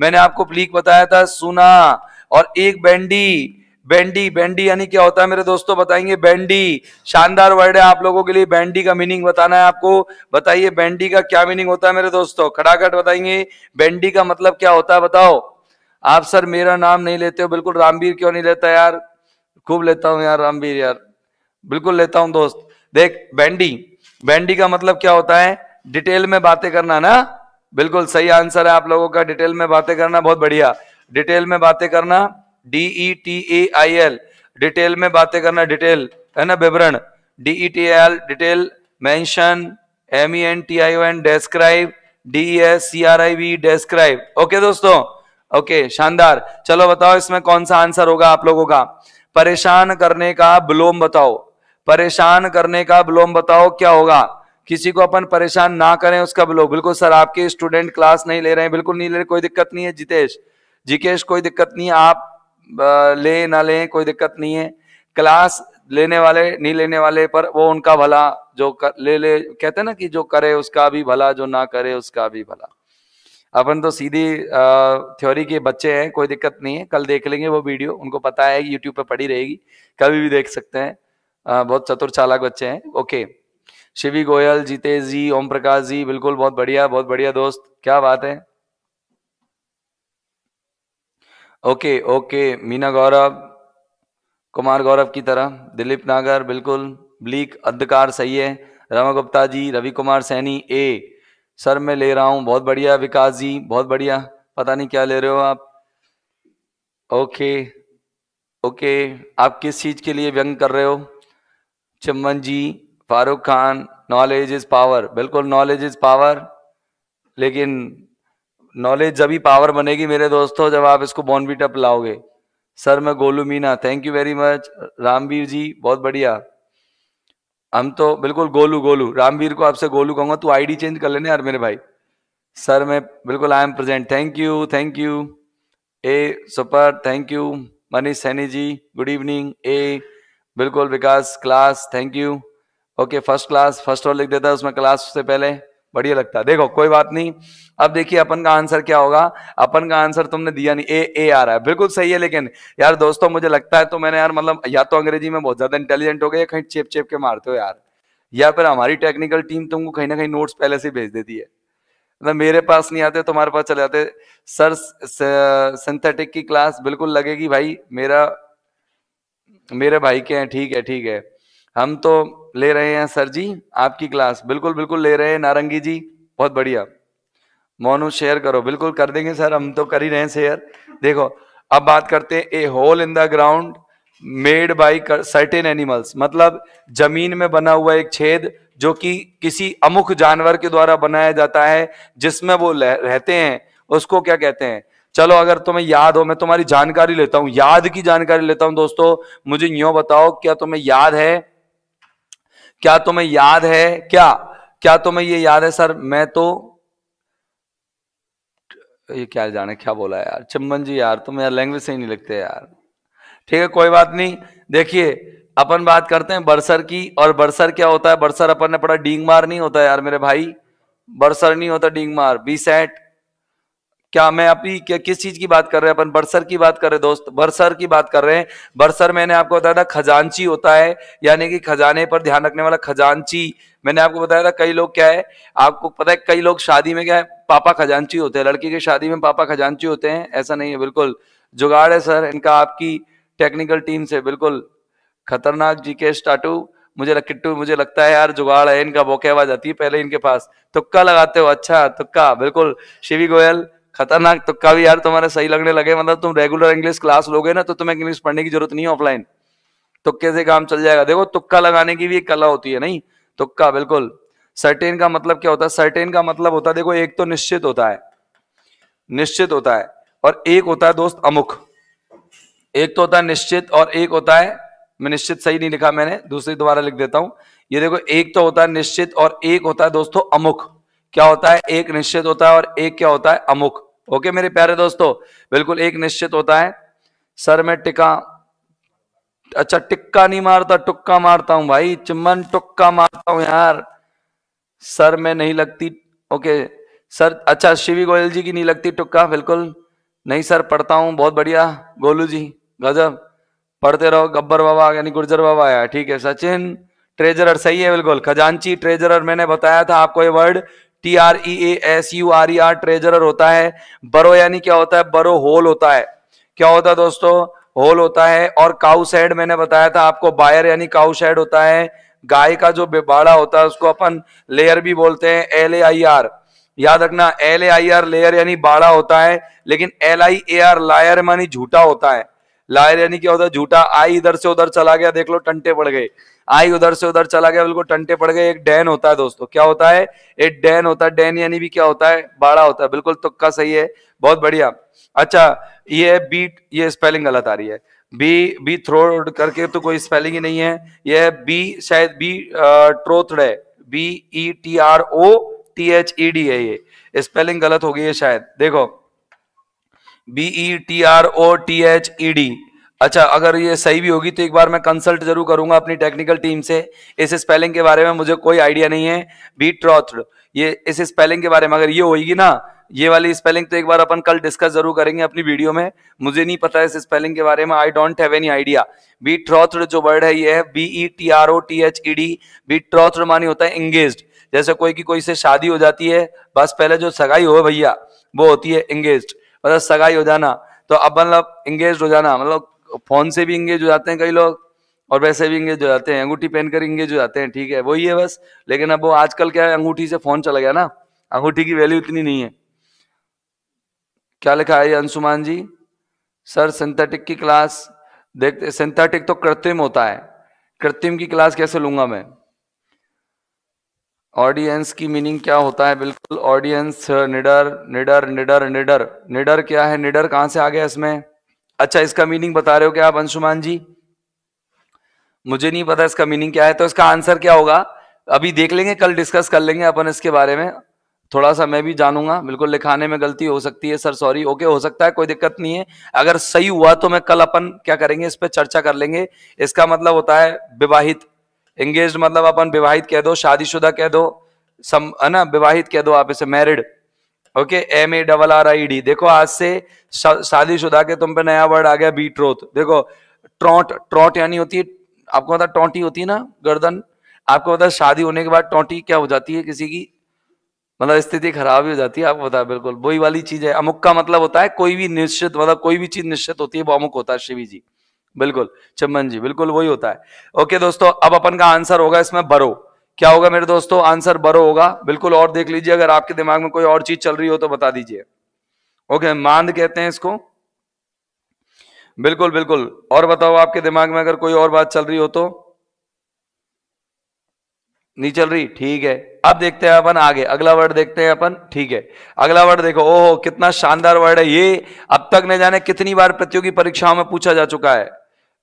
मैंने आपको ब्लीक बताया था सुना और एक बैंडी बैंडी बैंडी यानी क्या होता है मेरे दोस्तों बताएंगे बैंडी शानदार वर्ड है आप लोगों के लिए बैंडी का मीनिंग बताना है आपको बताइए बैंडी का क्या मीनिंग होता है मेरे दोस्तों खड़ाखट बताएंगे बैंडी का मतलब क्या होता है बताओ आप सर मेरा नाम नहीं लेते हो बिल्कुल रामवीर क्यों नहीं लेता यार खूब लेता हूँ यार रामवीर यार बिल्कुल लेता हूँ दोस्त देख बैंडी बैंडी का मतलब क्या होता है डिटेल में बातें करना ना बिल्कुल सही आंसर है आप लोगों का डिटेल में बातें करना बहुत बढ़िया डिटेल में बातें करना D E T A I L detail में बातें करना डिटेल है ना विवरण D E T L detail mention M E N T I N describe D S C R I V describe okay दोस्तों ओके शानदार चलो बताओ इसमें कौन सा आंसर होगा आप लोगों का परेशान करने का ब्लोम बताओ परेशान करने का विलोम बताओ क्या होगा किसी को अपन परेशान ना करें उसका विलोम बिल्कुल सर आपके स्टूडेंट क्लास नहीं ले रहे हैं बिल्कुल नहीं ले रहे कोई दिक्कत नहीं है जितेश जिकेश कोई दिक्कत नहीं है आप ले ना ले कोई दिक्कत नहीं है क्लास लेने वाले नहीं लेने वाले पर वो उनका भला जो कर, ले ले कहते हैं ना कि जो करे उसका भी भला जो ना करे उसका भी भला अपन तो सीधी थ्योरी के बच्चे हैं कोई दिक्कत नहीं है कल देख लेंगे वो वीडियो उनको पता है यूट्यूब पर पड़ी रहेगी कभी भी देख सकते हैं बहुत चतुर चालक बच्चे हैं ओके शिवी गोयल जीतेश जी ओम प्रकाश जी बिल्कुल बहुत बढ़िया बहुत बढ़िया दोस्त क्या बात है ओके ओके मीना गौरव कुमार गौरव की तरह दिलीप नागर बिल्कुल ब्लीक अंधकार सही है रमा गुप्ता जी रवि कुमार सैनी ए सर मैं ले रहा हूँ बहुत बढ़िया विकास जी बहुत बढ़िया पता नहीं क्या ले रहे हो आप ओके ओके आप किस चीज़ के लिए व्यंग कर रहे हो Chaman ji Farooq Khan knowledge is power बिल्कुल नॉलेज इज पावर लेकिन नॉलेज जब ही पावर बनेगी मेरे दोस्तों जब आप इसको बॉर्नविटा लाओगे सर मैं Golu Meena thank you very much Ramveer ji बहुत बढ़िया हम तो बिल्कुल गोलू गोलू रामवीर को आपसे गोलू कहूंगा तू आईडी चेंज कर लेने यार मेरे भाई सर मैं बिल्कुल I am present thank you thank you uh super thank you Manish Saini ji good evening ए बिल्कुल Vikas class thank you okay first class first और लिख देता है उसमें क्लास से पहले बढ़िया लगता है देखो कोई बात नहीं अब देखिए अपन का आंसर क्या होगा अपन का आंसर तुमने दिया नहीं ए ए आ रहा है बिल्कुल सही है लेकिन यार दोस्तों मुझे लगता है तो मैंने यार मतलब या तो अंग्रेजी में बहुत ज्यादा इंटेलिजेंट हो गए कहीं चेप चेप के मारते हो यार या फिर हमारी टेक्निकल टीम तुमको कहीं ना कहीं नोट्स पहले से भेज देती है मतलब मेरे पास नहीं आते तुम्हारे पास चले जाते सर सिंथेटिक की क्लास बिल्कुल लगेगी भाई मेरा मेरे भाई के हैं ठीक है ठीक है हम तो ले रहे हैं सर जी आपकी क्लास बिल्कुल बिल्कुल ले रहे हैं नारंगी जी बहुत बढ़िया मोनू शेयर करो बिल्कुल कर देंगे सर हम तो कर ही रहे हैं शेयर देखो अब बात करते हैं a hole in the ground made by certain animals मतलब जमीन में बना हुआ एक छेद जो कि किसी अमुख जानवर के द्वारा बनाया जाता है जिसमें वो रहते हैं उसको क्या कहते हैं चलो अगर तुम्हें याद हो मैं तुम्हारी जानकारी लेता हूं याद की जानकारी लेता हूं दोस्तों मुझे यो बताओ क्या तुम्हें याद है क्या तुम्हें याद है क्या क्या तुम्हें ये याद है सर मैं तो ये क्या जाने क्या बोला यार चिम्बन जी यार तुम यार लैंग्वेज सही नहीं लिखते यार ठीक है कोई बात नहीं देखिए अपन बात करते हैं बरसर की और बरसर क्या होता है बरसर अपन ने पढ़ा डींग मार नहीं होता यार मेरे भाई बरसर नहीं होता डींग मार बी सेट क्या मैं अपनी क्या किस चीज की बात कर रहे हैं अपन बरसर की बात कर रहे हैं दोस्त बरसर की बात कर रहे हैं बरसर मैंने आपको बताया था खजांची होता है यानी कि खजाने पर ध्यान रखने वाला खजांची मैंने आपको बताया था कई लोग क्या है आपको पता है कई लोग शादी में क्या है पापा खजांची होते हैं लड़की की शादी में पापा खजांची होते हैं ऐसा नहीं है बिल्कुल जुगाड़ है सर इनका आपकी टेक्निकल टीम से बिल्कुल खतरनाक जी के स्टाटू मुझे किट्टू मुझे लगता है यार जुगाड़ है इनका आवाज आती है पहले इनके पास तुक्का लगाते हो अच्छा तुक्का बिल्कुल शिवी गोयल खतरनाक तुक्का तो भी यार तुम्हारे सही लगने लगे मतलब तुम रेगुलर इंग्लिश क्लास लोगे ना तो तुम्हें इंग्लिश पढ़ने की जरूरत नहीं ऑफलाइन तुक्के से काम चल जाएगा देखो तुक्का लगाने की भी एक कला होती है नहीं तुक्का बिल्कुल सर्टेन का मतलब क्या होता है सर्टेन का मतलब होता है देखो एक तो निश्चित होता है निश्चित होता है और एक होता है दोस्त अमुख एक तो होता है निश्चित और एक होता है मैं निश्चित सही नहीं लिखा मैंने दूसरी दोबारा लिख देता हूं ये देखो एक तो होता है निश्चित और एक होता है दोस्तों अमुख क्या होता है एक निश्चित होता है और एक क्या होता है अमुख ओके मेरे प्यारे दोस्तों बिल्कुल एक निश्चित होता है सर में टिका अच्छा टिक्का नहीं मारता टुक्का मारता हूं भाई चमन टुक्का मारता हूं यार सर में नहीं लगती ओके सर अच्छा शिवी गोयल जी की नहीं लगती टुक्का बिल्कुल नहीं सर पढ़ता हूँ बहुत बढ़िया गोलू जी गजब पढ़ते रहो गब्बर बाबा यानी गुर्जर बाबा आया ठीक है सचिन ट्रेजरर सही है बिल्कुल खजांची ट्रेजरर मैंने बताया था आपको ये word T R E A S U R E R treasure होता है बरो यानी क्या होता है बरो होल होता है क्या होता है दोस्तों होल होता है और काउ मैंने बताया था आपको बायर यानी काउ होता है गाय का जो बेबाड़ा होता है उसको अपन लेयर भी बोलते हैं एल ए आई आर याद रखना L A I R lair यानी बाड़ा होता है लेकिन L I A R liar मानी झूठा होता है लायर यानी क्या होता है झूठा आई इधर से उधर चला गया देख लो टंटे पड़ गए आई उधर से उधर चला गया बिल्कुल टंटे पड़ गए एक डैन होता है दोस्तों क्या होता है एक डैन होता है डैन यानी भी क्या होता है बाड़ा होता है बिल्कुल तुक्का सही है बहुत बढ़िया अच्छा ये बीट ये स्पेलिंग गलत आ रही है बी बी थ्रो करके तो कोई स्पेलिंग ही नहीं है यह बी शायद बी ट्रोथड है B E T R O T H E D है ये स्पेलिंग गलत हो गई है शायद देखो B E T R O T H E D अच्छा अगर ये सही भी होगी तो एक बार मैं कंसल्ट जरूर करूंगा अपनी टेक्निकल टीम से इस स्पेलिंग के बारे में मुझे कोई आइडिया नहीं है बी ट्रॉथ ये इस स्पेलिंग के बारे में अगर ये होगी ना ये वाली स्पेलिंग तो एक बार अपन कल डिस्कस जरूर करेंगे अपनी वीडियो में मुझे नहीं पता इस स्पेलिंग के बारे में I don't have any idea betroth जो वर्ड है ये है B E T R O T H E D betrothed मानी होता है एंगेज जैसे कोई की कोई से शादी हो जाती है बस पहले जो सगाई हो भैया वो होती है एंगेज्ड मतलब सगाई हो जाना तो अब मतलब इंगेज हो जाना मतलब फोन से भी इंगेज हो जाते हैं कई लोग और वैसे भी इंगेज हो जाते हैं अंगूठी पहनकर इंगेज हो जाते हैं ठीक है वही है बस लेकिन अब वो आजकल क्या है अंगूठी से फोन चला गया ना अंगूठी की वैल्यू इतनी नहीं है क्या लिखा है अंशुमान जी सर सिंथेटिक की क्लास देखते सिंथेटिक तो कृत्रिम होता है कृत्रिम की क्लास कैसे लूंगा मैं ऑडियंस की मीनिंग क्या होता है बिल्कुल ऑडियंस निडर निडर निडर निडर निडर क्या है निडर कहां से आ गया इसमें अच्छा इसका मीनिंग बता रहे हो क्या आप अंशुमान जी मुझे नहीं पता इसका मीनिंग क्या है तो इसका आंसर क्या होगा अभी देख लेंगे कल डिस्कस कर लेंगे अपन इसके बारे में थोड़ा सा मैं भी जानूंगा बिल्कुल लिखाने में गलती हो सकती है सर सॉरी ओके हो सकता है कोई दिक्कत नहीं है अगर सही हुआ तो मैं कल अपन क्या करेंगे इस पर चर्चा कर लेंगे इसका मतलब होता है विवाहित एंगेज मतलब अपन विवाहित कह दो शादीशुदा कह दो सम है ना विवाहित कह दो आप इसे married okay M A double R I D देखो आज से शादीशुदा के तुम पे नया वर्ड आ गया बी ट्रोथ देखो ट्रोट ट्रोट यानी होती है आपको पता टोटी होती है ना गर्दन आपको पता शादी होने के बाद टोंटी क्या हो जाती है किसी की मतलब स्थिति खराब ही हो जाती है आपको पता है बिल्कुल वही वाली चीज है अमुक का मतलब होता है कोई भी निश्चित मतलब कोई भी चीज निश्चित होती है वो अमुक होता है शिवी जी बिल्कुल चमन जी बिल्कुल वही होता है ओके दोस्तों अब अपन का आंसर होगा इसमें बरो क्या होगा मेरे दोस्तों आंसर बरो होगा बिल्कुल और देख लीजिए अगर आपके दिमाग में कोई और चीज चल रही हो तो बता दीजिए ओके मांद कहते हैं इसको बिल्कुल बिल्कुल और बताओ आपके दिमाग में अगर कोई और बात चल रही हो तो नहीं चल रही ठीक है अब देखते हैं अपन आगे अगला वर्ड देखते हैं अपन ठीक है अगला वर्ड देखो ओहो कितना शानदार वर्ड है ये अब तक न जाने कितनी बार प्रतियोगी परीक्षाओं में पूछा जा चुका है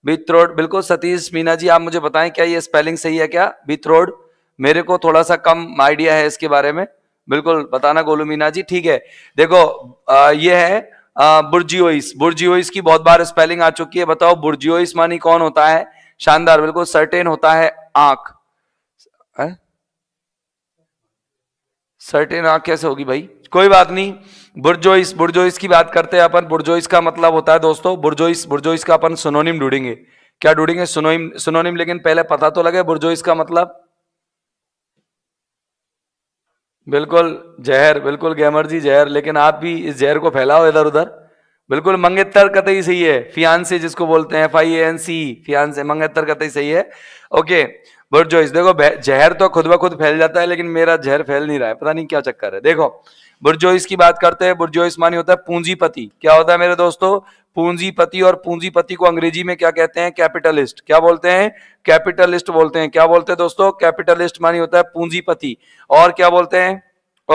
बीथ्रोड बिल्कुल सतीश मीना जी आप मुझे बताएं क्या ये स्पेलिंग सही है क्या बीथ्रोड मेरे को थोड़ा सा कम आइडिया है इसके बारे में बिल्कुल बताना गोलू मीना जी ठीक है देखो आ, ये है बुर्जियोइस बुर्जियोइस की बहुत बार स्पेलिंग आ चुकी है बताओ बुर्जियोइस मानी कौन होता है शानदार बिल्कुल सर्टेन होता है आंख सर्टेन आंख कैसे होगी भाई कोई बात नहीं बुरजोइस बुरजोइस की बात करते हैं अपन बुरजोइस का मतलब होता है दोस्तों बुरजोइस बुरजोइस का अपन सुनोनिम ढूंढेंगे क्या ढूंढेंगे सुनोनिम सुनोनिम लेकिन पहले पता तो लगे बुरजोइस का मतलब बिल्कुल जहर बिल्कुल गैमर जी जहर लेकिन आप भी इस जहर को फैलाओ इधर उधर बिल्कुल मंगेतर कतई सही है फियांसे जिसको बोलते हैं F I N C fiance मंगेतर कतई सही है ओके बट इस देखो जहर तो खुद ब खुद फैल जाता है लेकिन मेरा जहर फैल नहीं रहा है पता नहीं क्या चक्कर है देखो बुरजोइस की बात करते हैं बुरजोइस मानी होता है पूंजीपति क्या होता है मेरे दोस्तों पूंजीपति और पूंजीपति को अंग्रेजी में क्या कहते हैं कैपिटलिस्ट क्या बोलते हैं कैपिटलिस्ट बोलते हैं क्या बोलते हैं दोस्तों कैपिटलिस्ट मानी होता है पूंजीपति और क्या बोलते हैं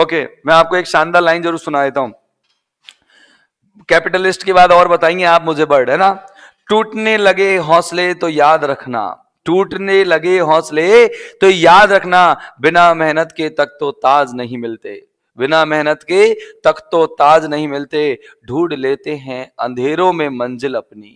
ओके मैं आपको एक शानदार लाइन जरूर सुना देता हूं कैपिटलिस्ट के बाद और बताएंगे आप मुझे बर्ड है ना टूटने लगे हौसले तो याद रखना टूटने लगे हौसले तो याद रखना बिना मेहनत के तख्तो तो ताज नहीं मिलते बिना मेहनत के तख्तो तो ताज नहीं मिलते ढूंढ लेते हैं अंधेरों में मंजिल अपनी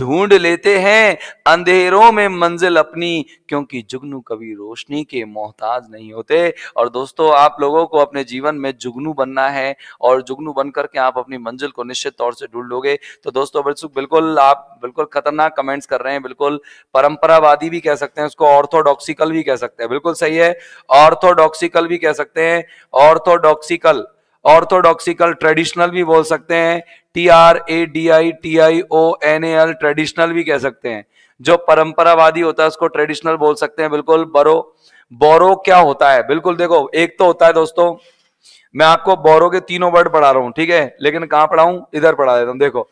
ढूंढ लेते हैं अंधेरों में मंजिल अपनी क्योंकि जुगनू कभी रोशनी के मोहताज नहीं होते और दोस्तों आप लोगों को अपने जीवन में जुगनू बनना है और जुगनू बन करके आप अपनी मंजिल को निश्चित तौर से ढूंढ लोगे तो दोस्तों बिल्कुल आप बिल्कुल खतरनाक कमेंट्स कर रहे हैं बिल्कुल परंपरावादी भी कह सकते हैं उसको ऑर्थोडॉक्सिकल भी कह सकते हैं बिल्कुल सही है ऑर्थोडॉक्सिकल भी कह सकते हैं ऑर्थोडॉक्सिकल ऑर्थोडॉक्सिकल ट्रेडिशनल भी बोल सकते हैं T R A D I T I O N A L traditional भी कह सकते हैं जो परंपरावादी होता है उसको ट्रेडिशनल बोल सकते हैं बिल्कुल बरो बोरो क्या होता है बिल्कुल देखो एक तो होता है दोस्तों मैं आपको बोरो के तीनों वर्ड पढ़ा रहा हूं ठीक है लेकिन कहां पढ़ाऊं इधर पढ़ा देता हूं देखो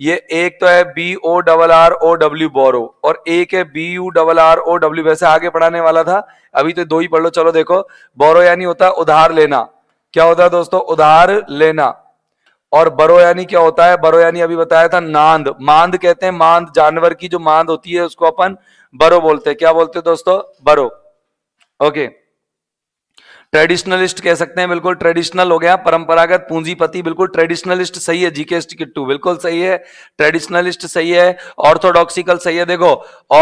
ये एक तो है B O double R O W borrow और एक है B U double R O W वैसे आगे पढ़ाने वाला था अभी तो दो ही पढ़ लो चलो देखो बोरो यानी होता है उधार लेना क्या होता है दोस्तों उधार लेना और बरो यानी क्या होता है बरो यानी अभी बताया था नांद मांद कहते हैं मांद जानवर की जो मांद होती है उसको अपन बरो बोलते हैं क्या बोलते हैं दोस्तों बरो ओके ट्रेडिशनलिस्ट कह सकते हैं बिल्कुल ट्रेडिशनल हो गया परंपरागत पूंजीपति बिल्कुल ट्रेडिशनलिस्ट सही है जीके किट्टू बिल्कुल सही है ट्रेडिशनलिस्ट सही है ऑर्थोडॉक्सिकल सही है देखो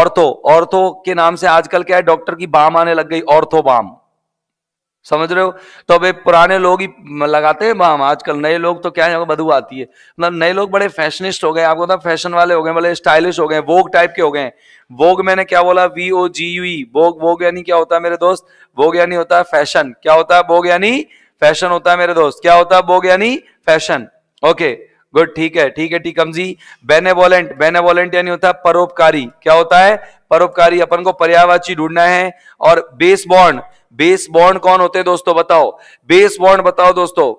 ऑर्थो ऑर्थो के नाम से आजकल क्या है डॉक्टर की बाम आने लग गई ऑर्थो बाम समझ रहे हो तो अब पुराने लोग ही लगाते हैं बाम आजकल नए लोग तो क्या है बदबू आती है मतलब नए लोग बड़े फैशनिस्ट हो गए आपको पता फैशन वाले हो गए बड़े मतलब स्टाइलिश हो गए वोग टाइप के हो गए वोग मैंने क्या बोला वी ओ जी यू वोग वोग यानी क्या होता है मेरे दोस्त वोग यानी होता है फैशन क्या होता है वोग यानी फैशन होता है मेरे दोस्त क्या होता है वोग यानी फैशन ओके गुड ठीक है ठीक है टीकम जी बेनेवोलेंट बेनेवोलेंट यानी होता है परोपकारी क्या होता है परोपकारी अपन को पर्यावाची ढूंढना है और बेस बॉन्ड बेस बॉन्ड कौन होते हैं दोस्तों बताओ बेस बॉन्ड बताओ दोस्तों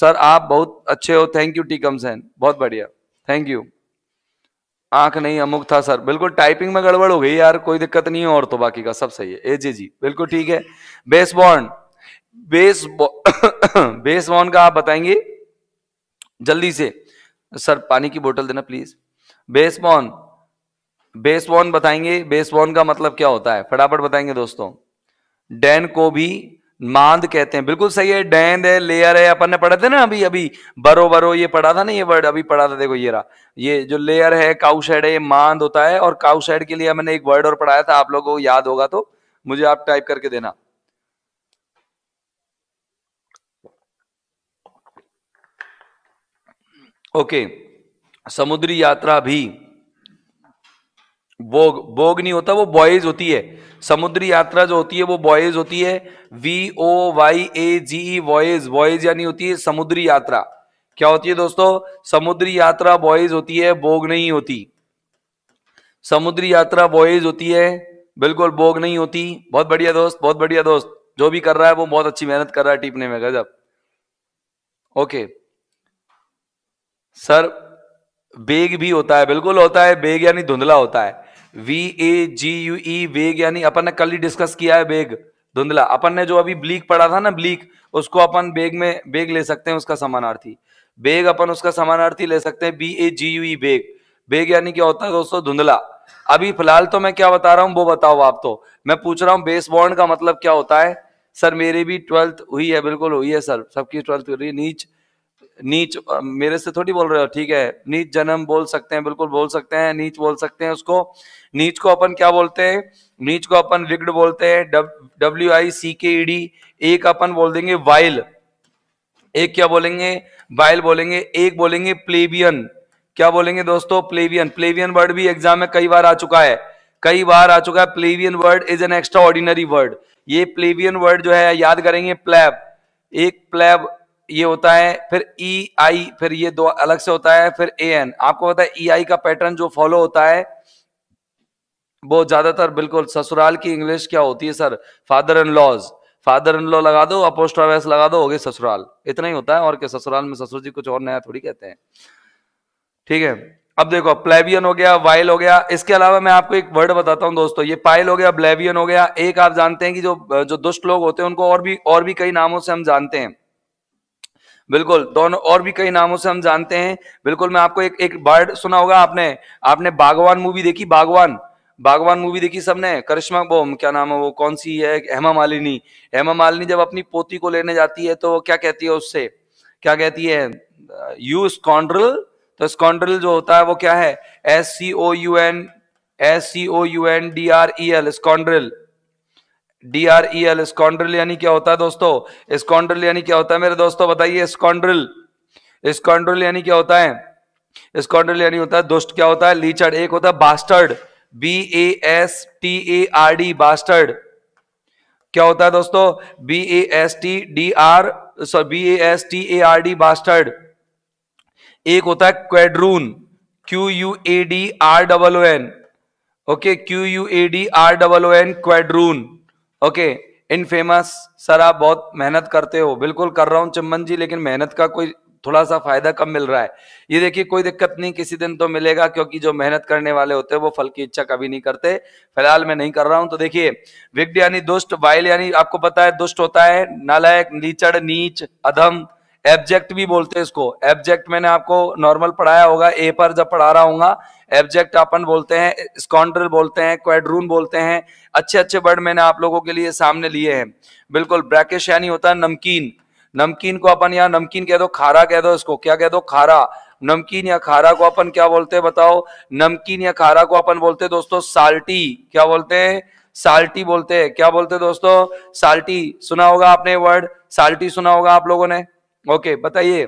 सर आप बहुत अच्छे हो थैंक यू टीकम सेन बहुत बढ़िया थैंक यू आंख नहीं अमुक था सर बिल्कुल टाइपिंग में गड़बड़ हो गई यार कोई दिक्कत नहीं है और तो बाकी का सब सही है ए जी जी बिल्कुल ठीक है base bond base [coughs] base bond का आप बताएंगे जल्दी से सर पानी की बोतल देना please base bond base bond बताएंगे बेस बॉन्ड का मतलब क्या होता है फटाफट बताएंगे दोस्तों डैन को भी मांद कहते हैं बिल्कुल सही है डैन है लेयर है अपन ने पढ़े थे ना अभी अभी बरो बरो ये पढ़ा था ना ये वर्ड अभी पढ़ा था देखो ये रहा ये जो लेयर है काउशेड है ये मांद होता है और काउशेड के लिए मैंने एक वर्ड और पढ़ाया था आप लोगों को याद होगा तो मुझे आप टाइप करके देना ओके समुद्री यात्रा भी बोग बोग नहीं होता वो बॉयज होती है समुद्री यात्रा जो होती है वो बॉयज होती है V O Y A G E voyage voyage यानी होती है समुद्री यात्रा क्या होती है दोस्तों समुद्री यात्रा बॉयज होती है बोग नहीं होती समुद्री यात्रा बॉयज होती है बिल्कुल बोग नहीं होती बहुत बढ़िया दोस्त बहुत बढ़िया दोस्त जो भी कर रहा है वो बहुत अच्छी मेहनत कर रहा है टिपने में गजब ओके सर बेग भी होता है बिल्कुल होता है बेग यानी धुंधला होता है वी ए जी यू ई वेग यानी अपन ने कल ही डिस्कस किया है वेग धुंधला अपन ने जो अभी ब्लीक पढ़ा था ना ब्लीक उसको अपन बेग में बेग ले सकते हैं उसका समानार्थी बेग अपन उसका समानार्थी ले सकते हैं B A G U E vague vague यानी क्या होता है दोस्तों धुंधला अभी फिलहाल तो मैं क्या बता रहा हूँ वो बताओ आप तो मैं पूछ रहा हूँ बेस बॉन्ड का मतलब क्या होता है सर मेरी भी ट्वेल्थ हुई है बिल्कुल हुई है सर सबकी ट्वेल्थ हुई नीच नीच मेरे से थोड़ी बोल रहे हो ठीक है नीच जन्म बोल सकते हैं बिल्कुल बोल सकते हैं नीच बोल सकते हैं उसको नीच को अपन क्या बोलते हैं नीच को अपन विग्ड बोलते हैं डब्ल्यू आई सी के ई डी एक अपन बोल देंगे वाइल एक क्या बोलेंगे वाइल बोलेंगे एक बोलेंगे प्लेबियन क्या बोलेंगे दोस्तों प्लेवियन प्लेवियन वर्ड भी एग्जाम में कई बार आ चुका है कई बार आ चुका है plebeian word is an extraordinary word ये प्लेवियन वर्ड जो है याद करेंगे प्लेब एक प्लेब ये होता है फिर ई e आई फिर ये दो अलग से होता है फिर ए एन आपको पता है ई e आई का पैटर्न जो फॉलो होता है वो ज्यादातर बिल्कुल ससुराल की इंग्लिश क्या होती है sir father in laws father in law लगा दो अपोस्ट्रावेस लगा दो हो गए ससुराल इतना ही होता है और क्या ससुराल में ससुर जी कुछ और नया थोड़ी कहते हैं ठीक है अब देखो प्लेबियन हो गया वाइल हो गया इसके अलावा मैं आपको एक वर्ड बताता हूं दोस्तों ये पाइल हो गया ब्लेबियन हो गया एक आप जानते हैं कि जो जो दुष्ट लोग होते हैं उनको और भी और भी कई नामों से हम जानते हैं बिल्कुल दोनों और भी कई नामों से हम जानते हैं बिल्कुल मैं आपको एक एक बर्ड सुना होगा आपने आपने बागवान मूवी देखी बागवान बागवान मूवी देखी सबने करिश्मा बोम क्या नाम है वो कौन सी है हेमा मालिनी हेमा मालिनी जब अपनी पोती को लेने जाती है तो वो क्या कहती है उससे क्या कहती है यू स्कॉन्ड्रल तो स्कॉन्ड्रल जो होता है वो क्या है S C O U N S C O U N D R E L scoundrel D R E L scoundrel यानी क्या होता है दोस्तों स्कॉन्ड्रिल यानी क्या होता है मेरे दोस्तों बताइए स्कॉन्ड्रिल स्कॉन्ड्रिल यानी क्या होता है स्कॉन्ड्रिल यानी होता है दुष्ट क्या होता है लीचड़ एक होता है bastard B A S T A R D bastard क्या होता है दोस्तों B A S T D R sorry B A S T A R D bastard एक होता है quadroon Q U A D R double O N okay Q U A D R double O N quadroon okay infamous sir आप बहुत मेहनत करते हो बिल्कुल कर रहा हूं चम्मन जी लेकिन मेहनत का कोई थोड़ा सा फायदा कम मिल रहा है ये देखिए कोई दिक्कत नहीं किसी दिन तो मिलेगा क्योंकि जो मेहनत करने वाले होते हैं वो फल की इच्छा कभी नहीं करते फिलहाल मैं नहीं कर रहा हूं तो देखिए विघ्न यानी दुष्ट वाइल यानी आपको पता है दुष्ट होता है नालायक नीचड़ नीच अधम एब्जेक्ट भी बोलते हैं इसको एब्जेक्ट मैंने आपको नॉर्मल पढ़ाया होगा ए पर जब पढ़ा रहा हूंगा एब्जेक्ट अपन बोलते हैं स्कॉन्ड्रल बोलते हैं क्वेड्रून बोलते हैं अच्छे अच्छे वर्ड मैंने आप लोगों के लिए सामने लिए हैं बिल्कुल ब्रैकेश यानी होता है नमकीन नमकीन को अपन यहाँ नमकीन कह दो खारा कह दो इसको क्या कह दो खारा नमकीन या खारा को अपन क्या बोलते हैं बताओ नमकीन या खारा को अपन बोलते हैं दोस्तों साल्टी क्या बोलते हैं साल्टी बोलते हैं क्या बोलते हैं दोस्तों साल्टी सुना होगा आपने वर्ड साल्टी सुना होगा आप लोगों ने ओके बताइए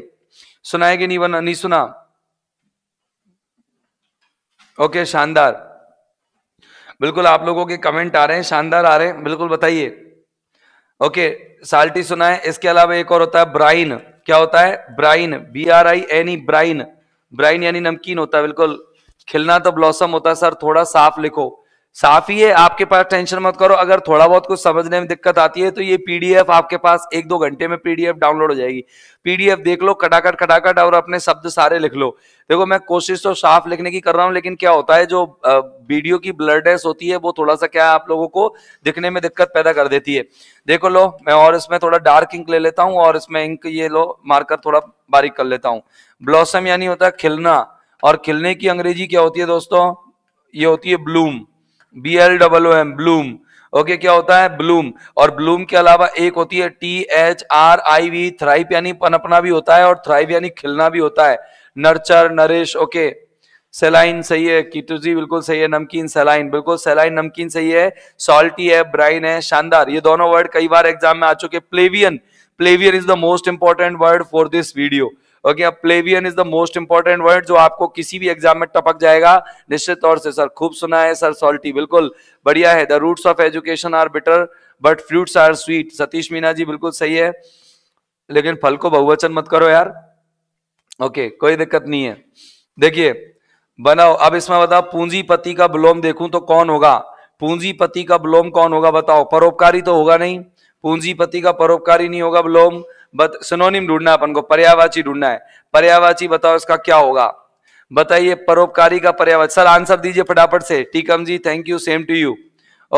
सुनाएगी नहीं बना नहीं सुना ओके शानदार बिल्कुल आप लोगों के कमेंट आ रहे हैं शानदार आ रहे हैं बिल्कुल बताइए ओके साल्टी सुना है इसके अलावा एक और होता है ब्राइन क्या होता है brine B R I N E brine brine यानी नमकीन होता है बिल्कुल खिलना तो ब्लॉसम होता है सर थोड़ा साफ लिखो साफी है आपके पास टेंशन मत करो अगर थोड़ा बहुत कुछ समझने में दिक्कत आती है तो ये पीडीएफ आपके पास एक दो घंटे में पीडीएफ डाउनलोड हो जाएगी पीडीएफ देख लो कटाकट कटाकट और अपने शब्द सारे लिख लो देखो मैं कोशिश तो साफ लिखने की कर रहा हूँ लेकिन क्या होता है जो वीडियो की ब्लरनेस होती है वो थोड़ा सा क्या है आप लोगों को दिखने में दिक्कत पैदा कर देती है देखो लो मैं और इसमें थोड़ा डार्क इंक ले लेता हूँ और इसमें इंक ये लो मारकर थोड़ा बारीक कर लेता हूँ ब्लॉसम यानी होता है खिलना और खिलने की अंग्रेजी क्या होती है दोस्तों ये होती है bloom B L W M bloom okay क्या होता है ब्लूम और ब्लूम के अलावा एक होती है T H R I V thrive यानी पनपना भी होता है और थ्राइव यानी खिलना भी होता है नर्चर नरेश ओके सेलाइन सही है कीटूजी बिल्कुल सही है नमकीन सेलाइन बिल्कुल सेलाइन नमकीन सही है सॉल्टी है ब्राइन है शानदार ये दोनों वर्ड कई बार एग्जाम में आ चुके plebeian plebeian is the most important word for this video okay अब plebeian is the most important word जो आपको किसी भी एग्जाम में टपक जाएगा निश्चित तौर से सर खूब सुना है सर सॉल्टी बिल्कुल बढ़िया है the roots of education are better but fruits are sweet Satish Meena ji बिल्कुल सही है लेकिन फल को बहुवचन मत करो यार ओके okay, कोई दिक्कत नहीं है देखिए बनाओ अब इसमें बताओ पूंजीपति का विलोम देखूं तो कौन होगा पूंजीपति का विलोम कौन होगा बताओ परोपकारी तो होगा नहीं पूंजीपति का परोपकारी नहीं होगा लोम बत सनोनिम ढूंढना अपन को पर्यावाची ढूंढना है पर्यावाची बताओ इसका क्या होगा बताइए परोपकारी का पर्यावाच सर आंसर दीजिए फटाफट से Tikam ji thank you same to you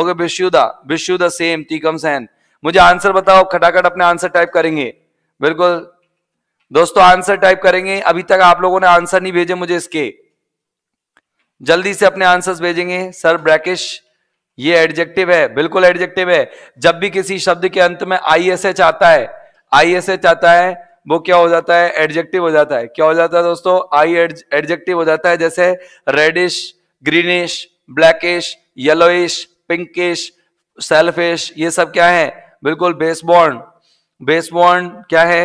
okay Vishyuda Vishyuda same Tikam Sen मुझे आंसर बताओ खटाखट अपने आंसर टाइप करेंगे बिल्कुल दोस्तों आंसर टाइप करेंगे अभी तक आप लोगों ने आंसर नहीं भेजे मुझे इसके जल्दी से अपने आंसर्स भेजेंगे सर ब्रैकेश ये एडजेक्टिव है बिल्कुल एडजेक्टिव है जब भी किसी शब्द के अंत में आई एस एच आता है आई एस एच आता है वो क्या हो जाता है एडजेक्टिव हो जाता है क्या हो जाता है दोस्तों आई एडजेक्टिव हो जाता है जैसे reddish greenish blackish yellowish pinkish selfish ये सब क्या है बिल्कुल बेसबॉर्न बेसबॉर्न क्या है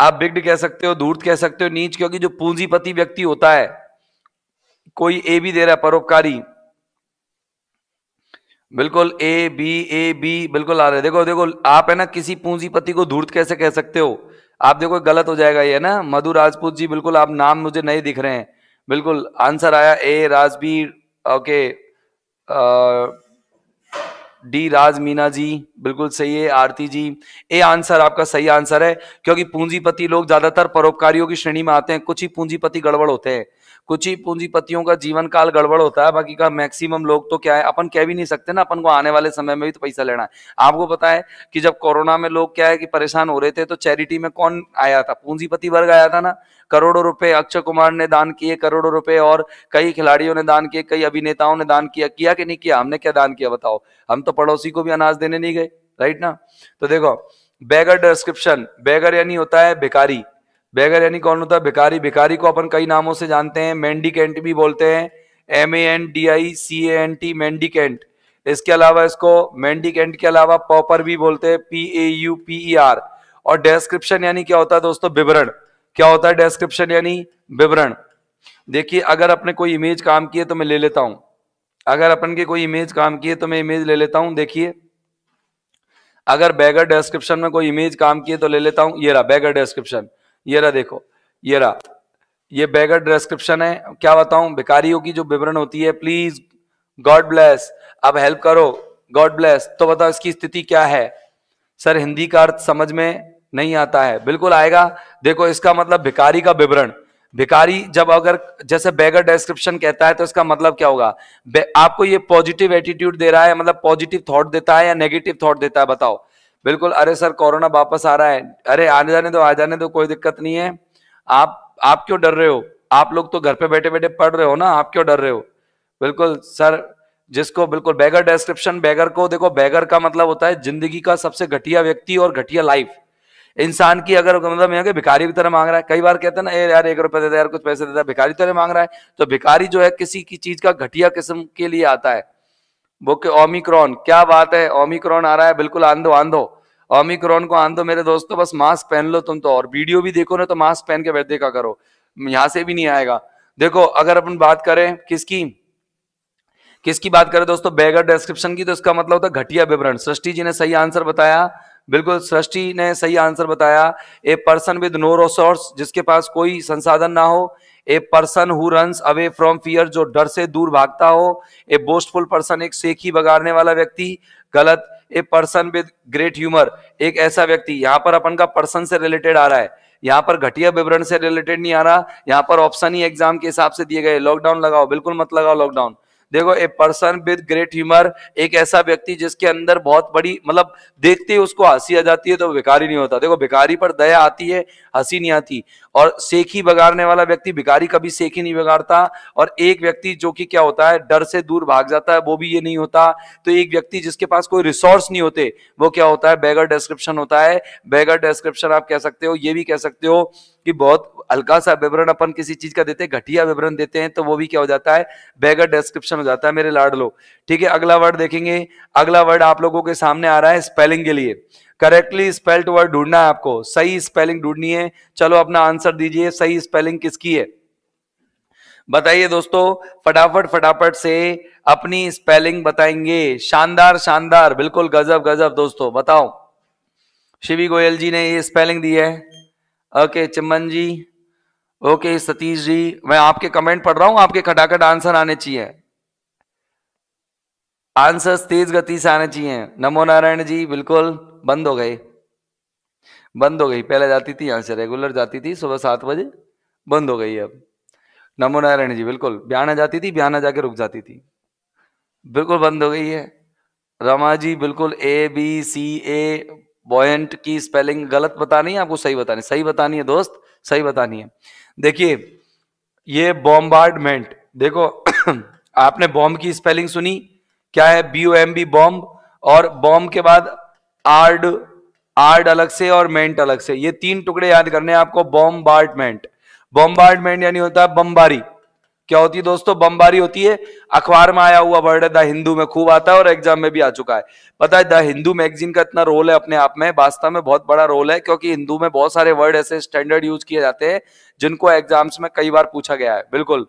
आप बिग्ड कह सकते हो धूर्त कह सकते हो नीच क्योंकि जो पूंजीपति व्यक्ति होता है कोई ए भी दे रहा है परोपकारी बिल्कुल ए बी ए बी बिल्कुल आ रहे देखो देखो आप है ना किसी पूंजीपति को धूर्त कैसे कह सकते हो आप देखो गलत हो जाएगा ये ना मधु राजपूत जी बिल्कुल आप नाम मुझे नहीं दिख रहे हैं बिल्कुल आंसर आया ए राजबीर ओके डी राज मीना जी बिल्कुल सही है आरती जी ए आंसर आपका सही आंसर है क्योंकि पूंजीपति लोग ज्यादातर परोपकारियों की श्रेणी में आते हैं कुछ ही पूंजीपति गड़बड़ होते हैं कुछ ही पूंजीपतियों का जीवन काल गड़बड़ होता है बाकी का मैक्सिमम लोग तो क्या है अपन कह भी नहीं सकते ना अपन को आने वाले समय में भी तो पैसा लेना है आपको पता है कि जब कोरोना में लोग क्या है कि परेशान हो रहे थे तो चैरिटी में कौन आया था पूंजीपति वर्ग आया था ना करोड़ों रुपए अक्षय कुमार ने दान किए करोड़ों रुपए और कई खिलाड़ियों ने दान किए कई अभिनेताओं ने दान किया किया कि नहीं किया हमने क्या दान किया बताओ हम तो पड़ोसी को भी अनाज देने नहीं गए राइट ना तो देखो बैगर डिस्क्रिप्शन बैगर यानी होता है भिकारी बेगर यानी कौन होता है भिकारी भिकारी को अपन कई नामों से जानते हैं मैंडिकेंट भी बोलते हैं M A N D I C A N T mendicant इसके अलावा इसको मैंडिकेंट के अलावा पॉपर भी बोलते हैं P A U P E R और डेस्क्रिप्शन यानी क्या होता है दोस्तों विवरण क्या होता है डेस्क्रिप्शन यानी विवरण देखिए अगर अपने कोई इमेज काम की है तो मैं ले लेता हूं अगर अपन के कोई इमेज काम की है तो मैं इमेज ले लेता हूं देखिए अगर बैगर डेस्क्रिप्शन में कोई इमेज काम की है तो ले लेता हूं ये रहा बैगर डेस्क्रिप्शन ये रहा देखो ये रहा ये बेगर डिस्क्रिप्शन है क्या बताऊं भिकारियों की जो विवरण होती है प्लीज गॉड ब्लेस अब हेल्प करो गॉड ब्लेस तो बताओ इसकी स्थिति क्या है सर हिंदी का अर्थ समझ में नहीं आता है बिल्कुल आएगा देखो इसका मतलब भिकारी का विवरण भिकारी जब अगर जैसे बेगर डिस्क्रिप्शन कहता है तो इसका मतलब क्या होगा आपको ये पॉजिटिव एटीट्यूड दे रहा है मतलब पॉजिटिव थॉट देता है या नेगेटिव थॉट देता है बताओ बिल्कुल अरे सर कोरोना वापस आ रहा है अरे आने जाने दो आ जाने दो कोई दिक्कत नहीं है आप आप क्यों डर रहे हो आप लोग तो घर पे बैठे बैठे पढ़ रहे हो ना आप क्यों डर रहे हो बिल्कुल सर जिसको बिल्कुल बैगर डिस्क्रिप्शन बैगर को देखो बैगर का मतलब होता है जिंदगी का सबसे घटिया व्यक्ति और घटिया लाइफ इंसान की अगर मतलब यहाँ के भिखारी की तरह मांग रहा है कई बार कहते हैं ना यार एक रुपया देता है यार कुछ पैसे देता है भिखारी तरह मांग रहा है तो भिखारी जो है किसी की चीज का घटिया किस्म के लिए आता है के ओमिक्रॉन क्या बात है ओमिक्रॉन आ रहा है बिल्कुल आंधो आंधो ओमिक्रॉन को आंधो मेरे दोस्तों बस मास्क पहन लो तुम तो और वीडियो भी देखो ना तो मास्क पहन के बैठ देखा करो यहां से भी नहीं आएगा देखो अगर अपन बात करें किसकी किसकी बात करें दोस्तों बेगर डिस्क्रिप्शन की तो इसका मतलब होता है घटिया विवरण सृष्टि जी ने सही आंसर बताया बिल्कुल सृष्टि ने सही आंसर बताया a person with no resource जिसके पास कोई संसाधन ना हो a person who runs away from fear जो डर से दूर भागता हो ए बोस्टफुल पर्सन एक सेखी बगाड़ने वाला व्यक्ति गलत a person with great humour एक ऐसा व्यक्ति यहाँ पर अपन का पर्सन से रिलेटेड आ रहा है यहाँ पर घटिया विवरण से रिलेटेड नहीं आ रहा यहाँ पर ऑप्शन ही एग्जाम के हिसाब से दिए गए लॉकडाउन लगाओ बिल्कुल मत लगाओ लॉकडाउन देखो a person with great humour एक ऐसा व्यक्ति जिसके अंदर बहुत बड़ी मतलब देखते ही उसको हंसी आ जाती है तो भिकारी नहीं होता देखो भिकारी पर दया आती है हंसी नहीं आती और सेखी बगाड़ने वाला व्यक्ति भिकारी कभी सेखी नहीं बगाड़ता और एक व्यक्ति जो कि क्या होता है डर से दूर भाग जाता है वो भी ये नहीं होता तो एक व्यक्ति जिसके पास कोई रिसोर्स नहीं होते वो क्या होता है बेगर डिस्क्रिप्शन होता है बेगर डिस्क्रिप्शन आप कह सकते हो ये भी कह सकते हो कि बहुत हल्का सा विवरण अपन किसी चीज का देते हैं घटिया विवरण देते हैं तो वो भी क्या हो जाता है बेगर डिस्क्रिप्शन हो जाता है मेरे लाड लो ठीक है अगला वर्ड देखेंगे अगला वर्ड आप लोगों के सामने आ रहा है स्पेलिंग के लिए करेक्टली स्पेल्ड वर्ड ढूंढना है आपको सही स्पेलिंग ढूंढनी है चलो अपना आंसर दीजिए सही स्पेलिंग किसकी है बताइए दोस्तों फटाफट फटाफट से अपनी स्पेलिंग बताएंगे शानदार शानदार बिल्कुल गजब गजब दोस्तों बताओ शिवी गोयल जी ने ये स्पेलिंग दी है ओके चिमन जी ओके सतीश जी मैं आपके कमेंट पढ़ रहा हूं आपके खटाखट आंसर आने चाहिए आंसर तेज गति से आने चाहिए नमो नारायण जी बिल्कुल बंद हो गए बंद हो गई पहले जाती थी यहां से रेगुलर जाती थी सुबह सात बजे बंद हो गई अब नमो नारायण जी बिल्कुल ब्याना जाती थी ब्याना जाके रुक जाती थी बिल्कुल बंद हो गई है रमा जी बिल्कुल A B C A buoyant की स्पेलिंग गलत बतानी है आपको सही बतानी सही बतानी है दोस्त सही बतानी है देखिए ये बॉम्बार्डमेंट देखो [clears throat] आपने बॉम्ब की स्पेलिंग सुनी क्या है B O M B bomb और बॉम्ब के बाद आर्ड आर्ड अलग से और मेंट अलग से ये तीन टुकड़े याद करने हैं आपको बॉम्बार्डमेंट बॉम्बार्डमेंट यानी होता है बम्बारी क्या होती है दोस्तों बमबारी होती है अखबार में आया हुआ वर्ड है द हिंदू में खूब आता है और एग्जाम में भी आ चुका है पता है द हिंदू मैगजीन का इतना रोल है अपने आप में वास्तव में बहुत बड़ा रोल है क्योंकि हिंदू में बहुत सारे वर्ड ऐसे स्टैंडर्ड यूज किए जाते हैं जिनको एग्जाम्स में कई बार पूछा गया है बिल्कुल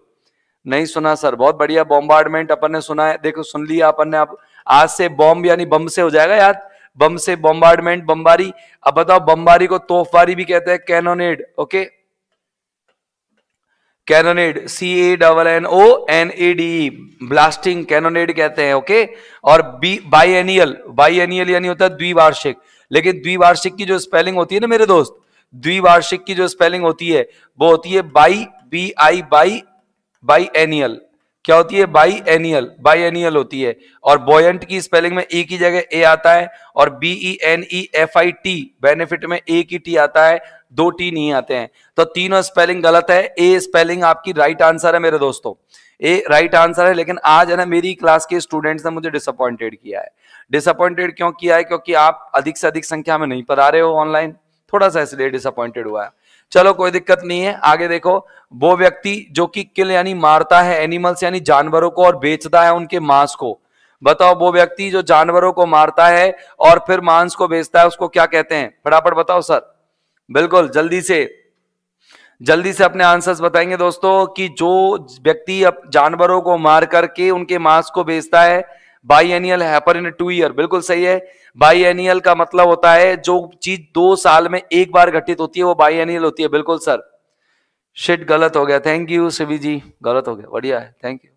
नहीं सुना सर बहुत बढ़िया बॉम्बार्डमेंट अपन ने सुना है देखो सुन लिया अपन ने आप आज से बॉम्ब यानी बम से हो जाएगा याद बम से बॉम्बार्डमेंट बमबारी अब बताओ बमबारी को तोफबारी भी कहते हैं cannonade okay cannonade C A double N O N A D blasting cannonade कहते हैं ओके और बी बाई एनियल यानी होता है द्विवार्षिक लेकिन द्विवार्षिक की जो स्पेलिंग होती है ना मेरे दोस्त द्विवार्षिक की जो स्पेलिंग होती है वो होती है bi B I bi biennial क्या होती है बाई एनियल बाई एनियल होती है और बॉयंट की स्पेलिंग में ए की जगह ए आता है और B N E F I T benefit में ए की टी आता है दो टी नहीं आते हैं तो तीनों स्पेलिंग गलत है ए स्पेलिंग आपकी राइट आंसर है मेरे दोस्तों ए राइट आंसर है लेकिन आज है ना मेरी क्लास के स्टूडेंट्स ने मुझे डिसअपॉइंटेड किया है डिसअपॉइंटेड क्यों किया है क्योंकि आप अधिक से अधिक संख्या में नहीं पढ़ा रहे हो ऑनलाइन थोड़ा सा इसलिए डिसअपॉइंटेड हुआ है चलो कोई दिक्कत नहीं है आगे देखो वो व्यक्ति जो कि किल यानी मारता है एनिमल्स यानी जानवरों को और बेचता है उनके मांस को बताओ वो व्यक्ति जो जानवरों को मारता है और फिर मांस को बेचता है उसको क्या कहते हैं फटाफट बताओ सर बिल्कुल जल्दी से जल्दी से अपने आंसर्स बताएंगे दोस्तों कि जो व्यक्ति जानवरों को मार करके उनके मांस को बेचता है बाई एनियल है इन टू ईयर बिल्कुल सही है बाई एनियल का मतलब होता है जो चीज दो साल में एक बार घटित होती है वो बाई एनियल होती है बिल्कुल सर शिट गलत हो गया थैंक यू शिवी जी गलत हो गया बढ़िया है थैंक यू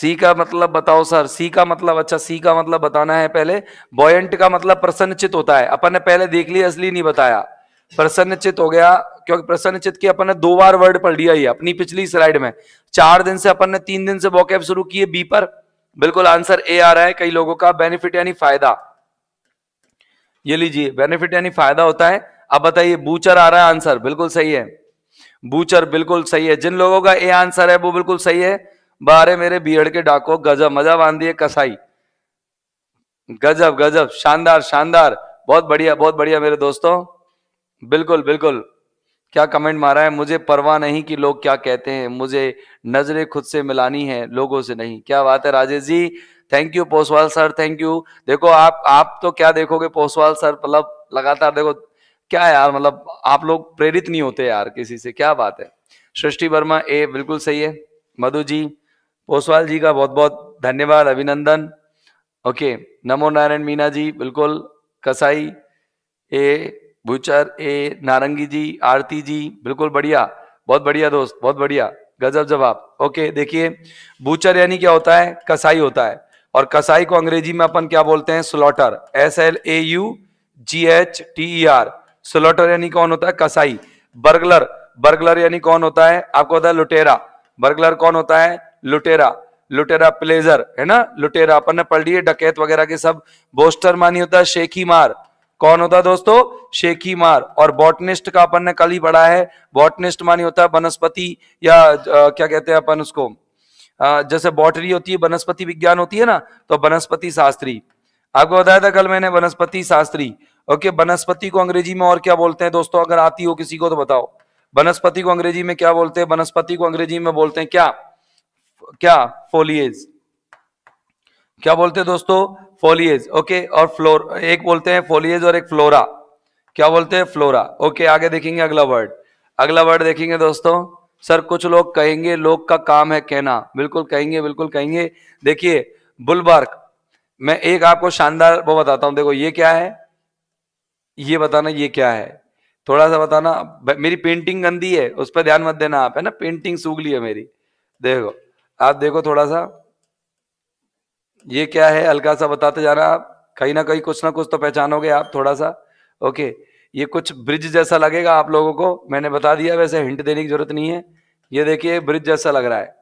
सी का मतलब बताओ सर सी का मतलब अच्छा सी का मतलब बताना है पहले बॉयंट का मतलब प्रसन्नचित होता है अपन ने पहले देख लिया असली नहीं बताया प्रसन्नचित हो गया क्योंकि प्रसन्नचित की अपन ने दो बार वर्ड पढ़ लिया ही अपनी पिछली स्लाइड में चार दिन से अपन ने तीन दिन से वॉकैप शुरू किए बी पर बिल्कुल आंसर ए आ रहा है कई लोगों का बेनिफिट यानी फायदा ये लीजिए बेनिफिट यानी फायदा होता है अब बताइए बूचर आ रहा है आंसर बिल्कुल सही है बूचर बिल्कुल सही है जिन लोगों का ए आंसर है वो बिल्कुल सही है बारे मेरे बीहड़ के डाको गजब मजा बांध दिए कसाई गजब गजब शानदार शानदार बहुत बढ़िया बहुत बढ़िया मेरे दोस्तों बिल्कुल बिल्कुल क्या कमेंट मारा है मुझे परवाह नहीं कि लोग क्या कहते हैं मुझे नजरें खुद से मिलानी है लोगों से नहीं क्या बात है Rajesh ji thank you Poswal sir thank you देखो आप आप तो क्या देखोगे पोसवाल सर मतलब लगातार देखो क्या यार मतलब आप लोग प्रेरित नहीं होते यार किसी से क्या बात है सृष्टि वर्मा ए बिल्कुल सही है मधु जी पोसवाल जी का बहुत बहुत धन्यवाद अभिनंदन ओके नमो नारायण मीना जी बिल्कुल कसाई ए बुचर ए नारंगी जी आरती जी बिल्कुल बढ़िया बहुत बढ़िया दोस्त बहुत बढ़िया गजब जवाब ओके देखिए भूचर यानी क्या होता है कसाई होता है और कसाई को अंग्रेजी में अपन क्या बोलते हैं slaughter S L A U G H T E R slaughter यानी कौन होता है कसाई बर्गलर बर्गलर यानी कौन होता है आपको होता है लुटेरा बर्गलर कौन होता है लुटेरा लुटेरा प्लेजर है ना लुटेरा अपन ने पढ़ लिए डकैत वगैरह के सब बोस्टर मानी होता है शेखी मार कौन होता है दोस्तों मार और बॉटनिस्ट का अपन ने कल ही पढ़ा है बॉटनिस्ट मानी होता है वनस्पति या आ, क्या कहते हैं अपन उसको आ, जैसे बॉटरी होती है वनस्पति विज्ञान होती है ना तो वनस्पति शास्त्री आपको बताया था कल मैंने वनस्पति शास्त्री ओके वनस्पति को अंग्रेजी में और क्या बोलते हैं दोस्तों अगर आती हो किसी को तो बताओ वनस्पति को अंग्रेजी में क्या बोलते हैं वनस्पति को अंग्रेजी में बोलते हैं क्या क्या फोलियज क्या बोलते हैं दोस्तों फोलियज ओके और फ्लोर एक बोलते हैं फोलियज और एक फ्लोरा क्या बोलते हैं फ्लोरा ओके आगे देखेंगे अगला वर्ड अगला वर्ड देखेंगे दोस्तों सर कुछ लोग कहेंगे लोग का काम है कहना बिल्कुल कहेंगे बिल्कुल कहेंगे देखिए बुलबर्क मैं एक आपको शानदार वो बताता हूँ देखो ये क्या है ये बताना ये क्या है थोड़ा सा बताना मेरी पेंटिंग गंदी है उस पर ध्यान मत देना आप है ना पेंटिंग सूख ली है मेरी देखो आप देखो थोड़ा सा ये क्या है हल्का सा बताते जाना आप कहीं ना कहीं कुछ ना कुछ तो पहचानोगे आप थोड़ा सा ओके ये कुछ ब्रिज जैसा लगेगा आप लोगों को मैंने बता दिया वैसे हिंट देने की जरूरत नहीं है ये देखिए ब्रिज जैसा लग रहा है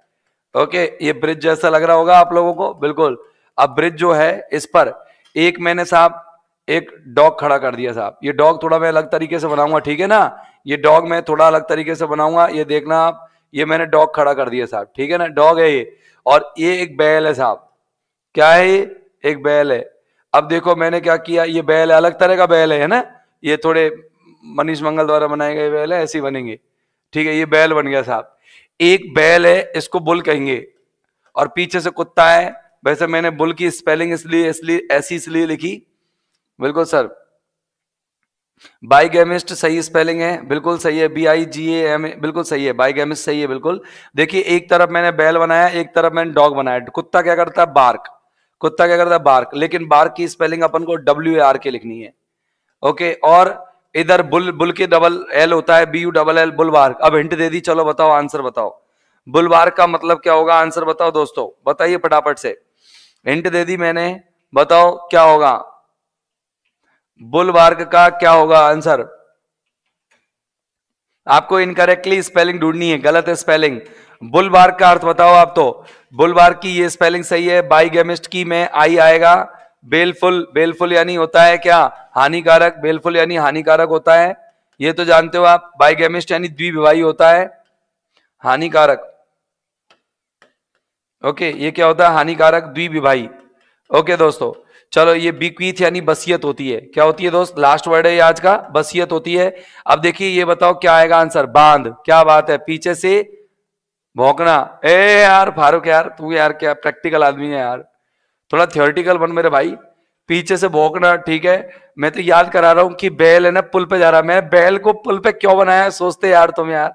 ओके ये ब्रिज जैसा लग रहा होगा आप लोगों को बिल्कुल अब ब्रिज जो है इस पर एक मैंने साहब एक डॉग खड़ा कर दिया साहब ये डॉग थोड़ा मैं अलग तरीके से बनाऊंगा ठीक है ना ये डॉग मैं थोड़ा अलग तरीके से बनाऊंगा ये देखना आप ये मैंने डॉग खड़ा कर दिया साहब ठीक है ना डॉग है ये और ये एक बैल है साहब क्या है ये एक बैल है अब देखो मैंने क्या किया ये बैल है अलग तरह का बैल है ना ये थोड़े मनीष मंगल द्वारा बनाए गए बैल है ऐसे बनेंगे ठीक है ये बैल बन गया साहब एक बैल है इसको बुल कहेंगे और पीछे से कुत्ता है वैसे मैंने बुल की स्पेलिंग इसलिए इसलिए ऐसी इसलिए लिखी बिल्कुल सर बाइगेमिस्ट सही स्पेलिंग है बिल्कुल सही है बी आई जी एम बिल्कुल सही है बाइगेमिस्ट सही है बिल्कुल देखिए एक तरफ मैंने बैल बनाया एक तरफ मैंने डॉग बनाया कुत्ता क्या करता है बार्क कुत्ता क्या करता है बार्क लेकिन बार्क की स्पेलिंग अपन को डब्ल्यू आर के लिखनी है ओके और इधर बुल बुल के डबल एल होता है B U double L bark अब हिंट दे दी चलो बताओ आंसर बताओ बार्क का मतलब क्या होगा आंसर बताओ दोस्तों बताइए फटाफट से हिंट दे दी मैंने बताओ क्या होगा बार्क का क्या होगा आंसर आपको इनकरेक्टली स्पेलिंग ढूंढनी है गलत है स्पेलिंग बार्क का अर्थ बताओ आप तो बुलवार की ये स्पेलिंग सही है बाईगेमिस्ट की में आई आएगा बेलफुल बेलफुल यानी होता है क्या हानिकारक बेलफुल यानी हानिकारक होता है ये तो जानते हो आप बाईगेमिस्ट यानी द्विविवाही होता है हानिकारक ओके ये क्या होता है हानिकारक द्विविवाही ओके दोस्तों चलो ये बिक्वीथ यानी बसियत होती है क्या होती है दोस्त लास्ट वर्ड है आज का बसियत होती है अब देखिए ये बताओ क्या आएगा आंसर बांध क्या बात है पीछे से भौंकना ए यार फारूक यार तू यार क्या प्रैक्टिकल आदमी है यार थोड़ा थियोरिटिकल बन मेरे भाई पीछे से भोंकना ठीक है मैं तो याद करा रहा हूं कि बैल है ना पुल पे जा रहा मैं बैल को पुल पे क्यों बनाया सोचते यार तुम यार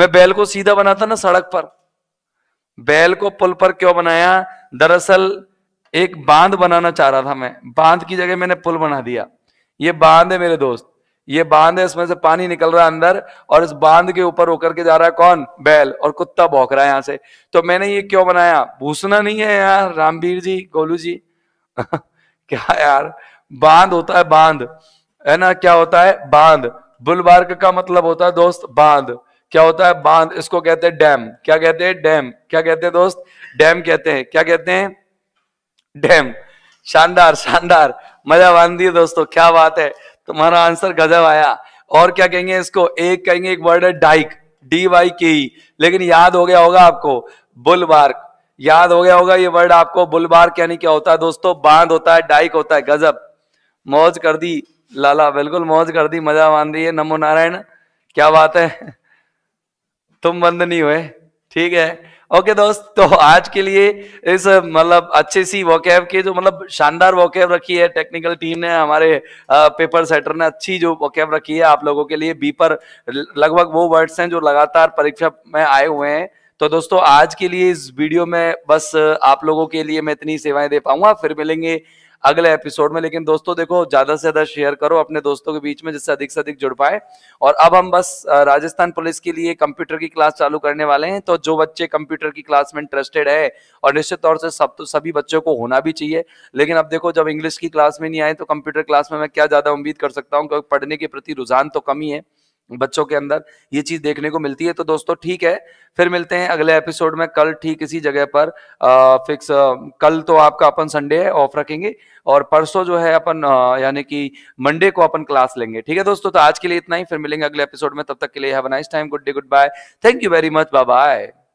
मैं बैल को सीधा बनाता ना सड़क पर बैल को पुल पर क्यों बनाया दरअसल एक बांध बनाना चाह रहा था मैं बांध की जगह मैंने पुल बना दिया ये बांध है मेरे दोस्त ये बांध है इसमें से पानी निकल रहा है अंदर और इस बांध के ऊपर होकर के जा रहा है कौन बैल और कुत्ता भौंक रहा है यहां से तो मैंने ये क्यों बनाया भूसना नहीं है यार रामवीर जी गोलू जी [laughs] क्या यार बांध होता है बांध है ना क्या होता है बांध बुलबार्ग का मतलब होता है दोस्त बांध क्या होता है बांध इसको कहते हैं डैम क्या कहते हैं डैम क्या कहते हैं दोस्त डैम कहते हैं क्या कहते हैं डैम शानदार शानदार मजा बांध दिए दोस्तों क्या बात है तुम्हारा आंसर गजब आया और क्या कहेंगे इसको एक कहेंगे एक वर्ड है डाइक डी वाई के ई लेकिन याद हो गया होगा आपको बुलबार्क याद हो गया होगा ये वर्ड आपको बुलबार्क यानी क्या होता है दोस्तों बांध होता है डाइक होता है गजब मौज कर दी लाला बिल्कुल मौज कर दी मजा मान रही है नमो नारायण क्या बात है तुम बंद नहीं हुए ठीक है ओके दोस्त तो आज के लिए इस मतलब अच्छे सी वॉकैब के जो मतलब शानदार वॉकैब रखी है टेक्निकल टीम ने हमारे पेपर सेटर ने अच्छी जो वॉकैब रखी है आप लोगों के लिए बी पर लगभग वो वर्ड्स हैं जो लगातार परीक्षा में आए हुए हैं तो दोस्तों आज के लिए इस वीडियो में बस आप लोगों के लिए मैं इतनी सेवाएं दे पाऊंगा फिर मिलेंगे अगले एपिसोड में लेकिन दोस्तों देखो ज्यादा से ज्यादा शेयर करो अपने दोस्तों के बीच में जिससे अधिक से अधिक जुड़ पाए और अब हम बस राजस्थान पुलिस के लिए कंप्यूटर की क्लास चालू करने वाले हैं तो जो बच्चे कंप्यूटर की क्लास में इंटरेस्टेड है और निश्चित तौर से सब तो सभी बच्चों को होना भी चाहिए लेकिन अब देखो जब इंग्लिश की क्लास में नहीं आए तो कंप्यूटर क्लास में मैं क्या ज्यादा उम्मीद कर सकता हूँ क्योंकि पढ़ने के प्रति रुझान तो कम ही है बच्चों के अंदर ये चीज देखने को मिलती है तो दोस्तों ठीक है फिर मिलते हैं अगले एपिसोड में कल ठीक इसी जगह पर आ, फिक्स आ, कल तो आपका अपन संडे है ऑफ रखेंगे और परसों जो है अपन यानी कि मंडे को अपन क्लास लेंगे ठीक है दोस्तों तो आज के लिए इतना ही फिर मिलेंगे अगले एपिसोड में तब तक के लिए have nice time good day goodbye thank you very much bye bye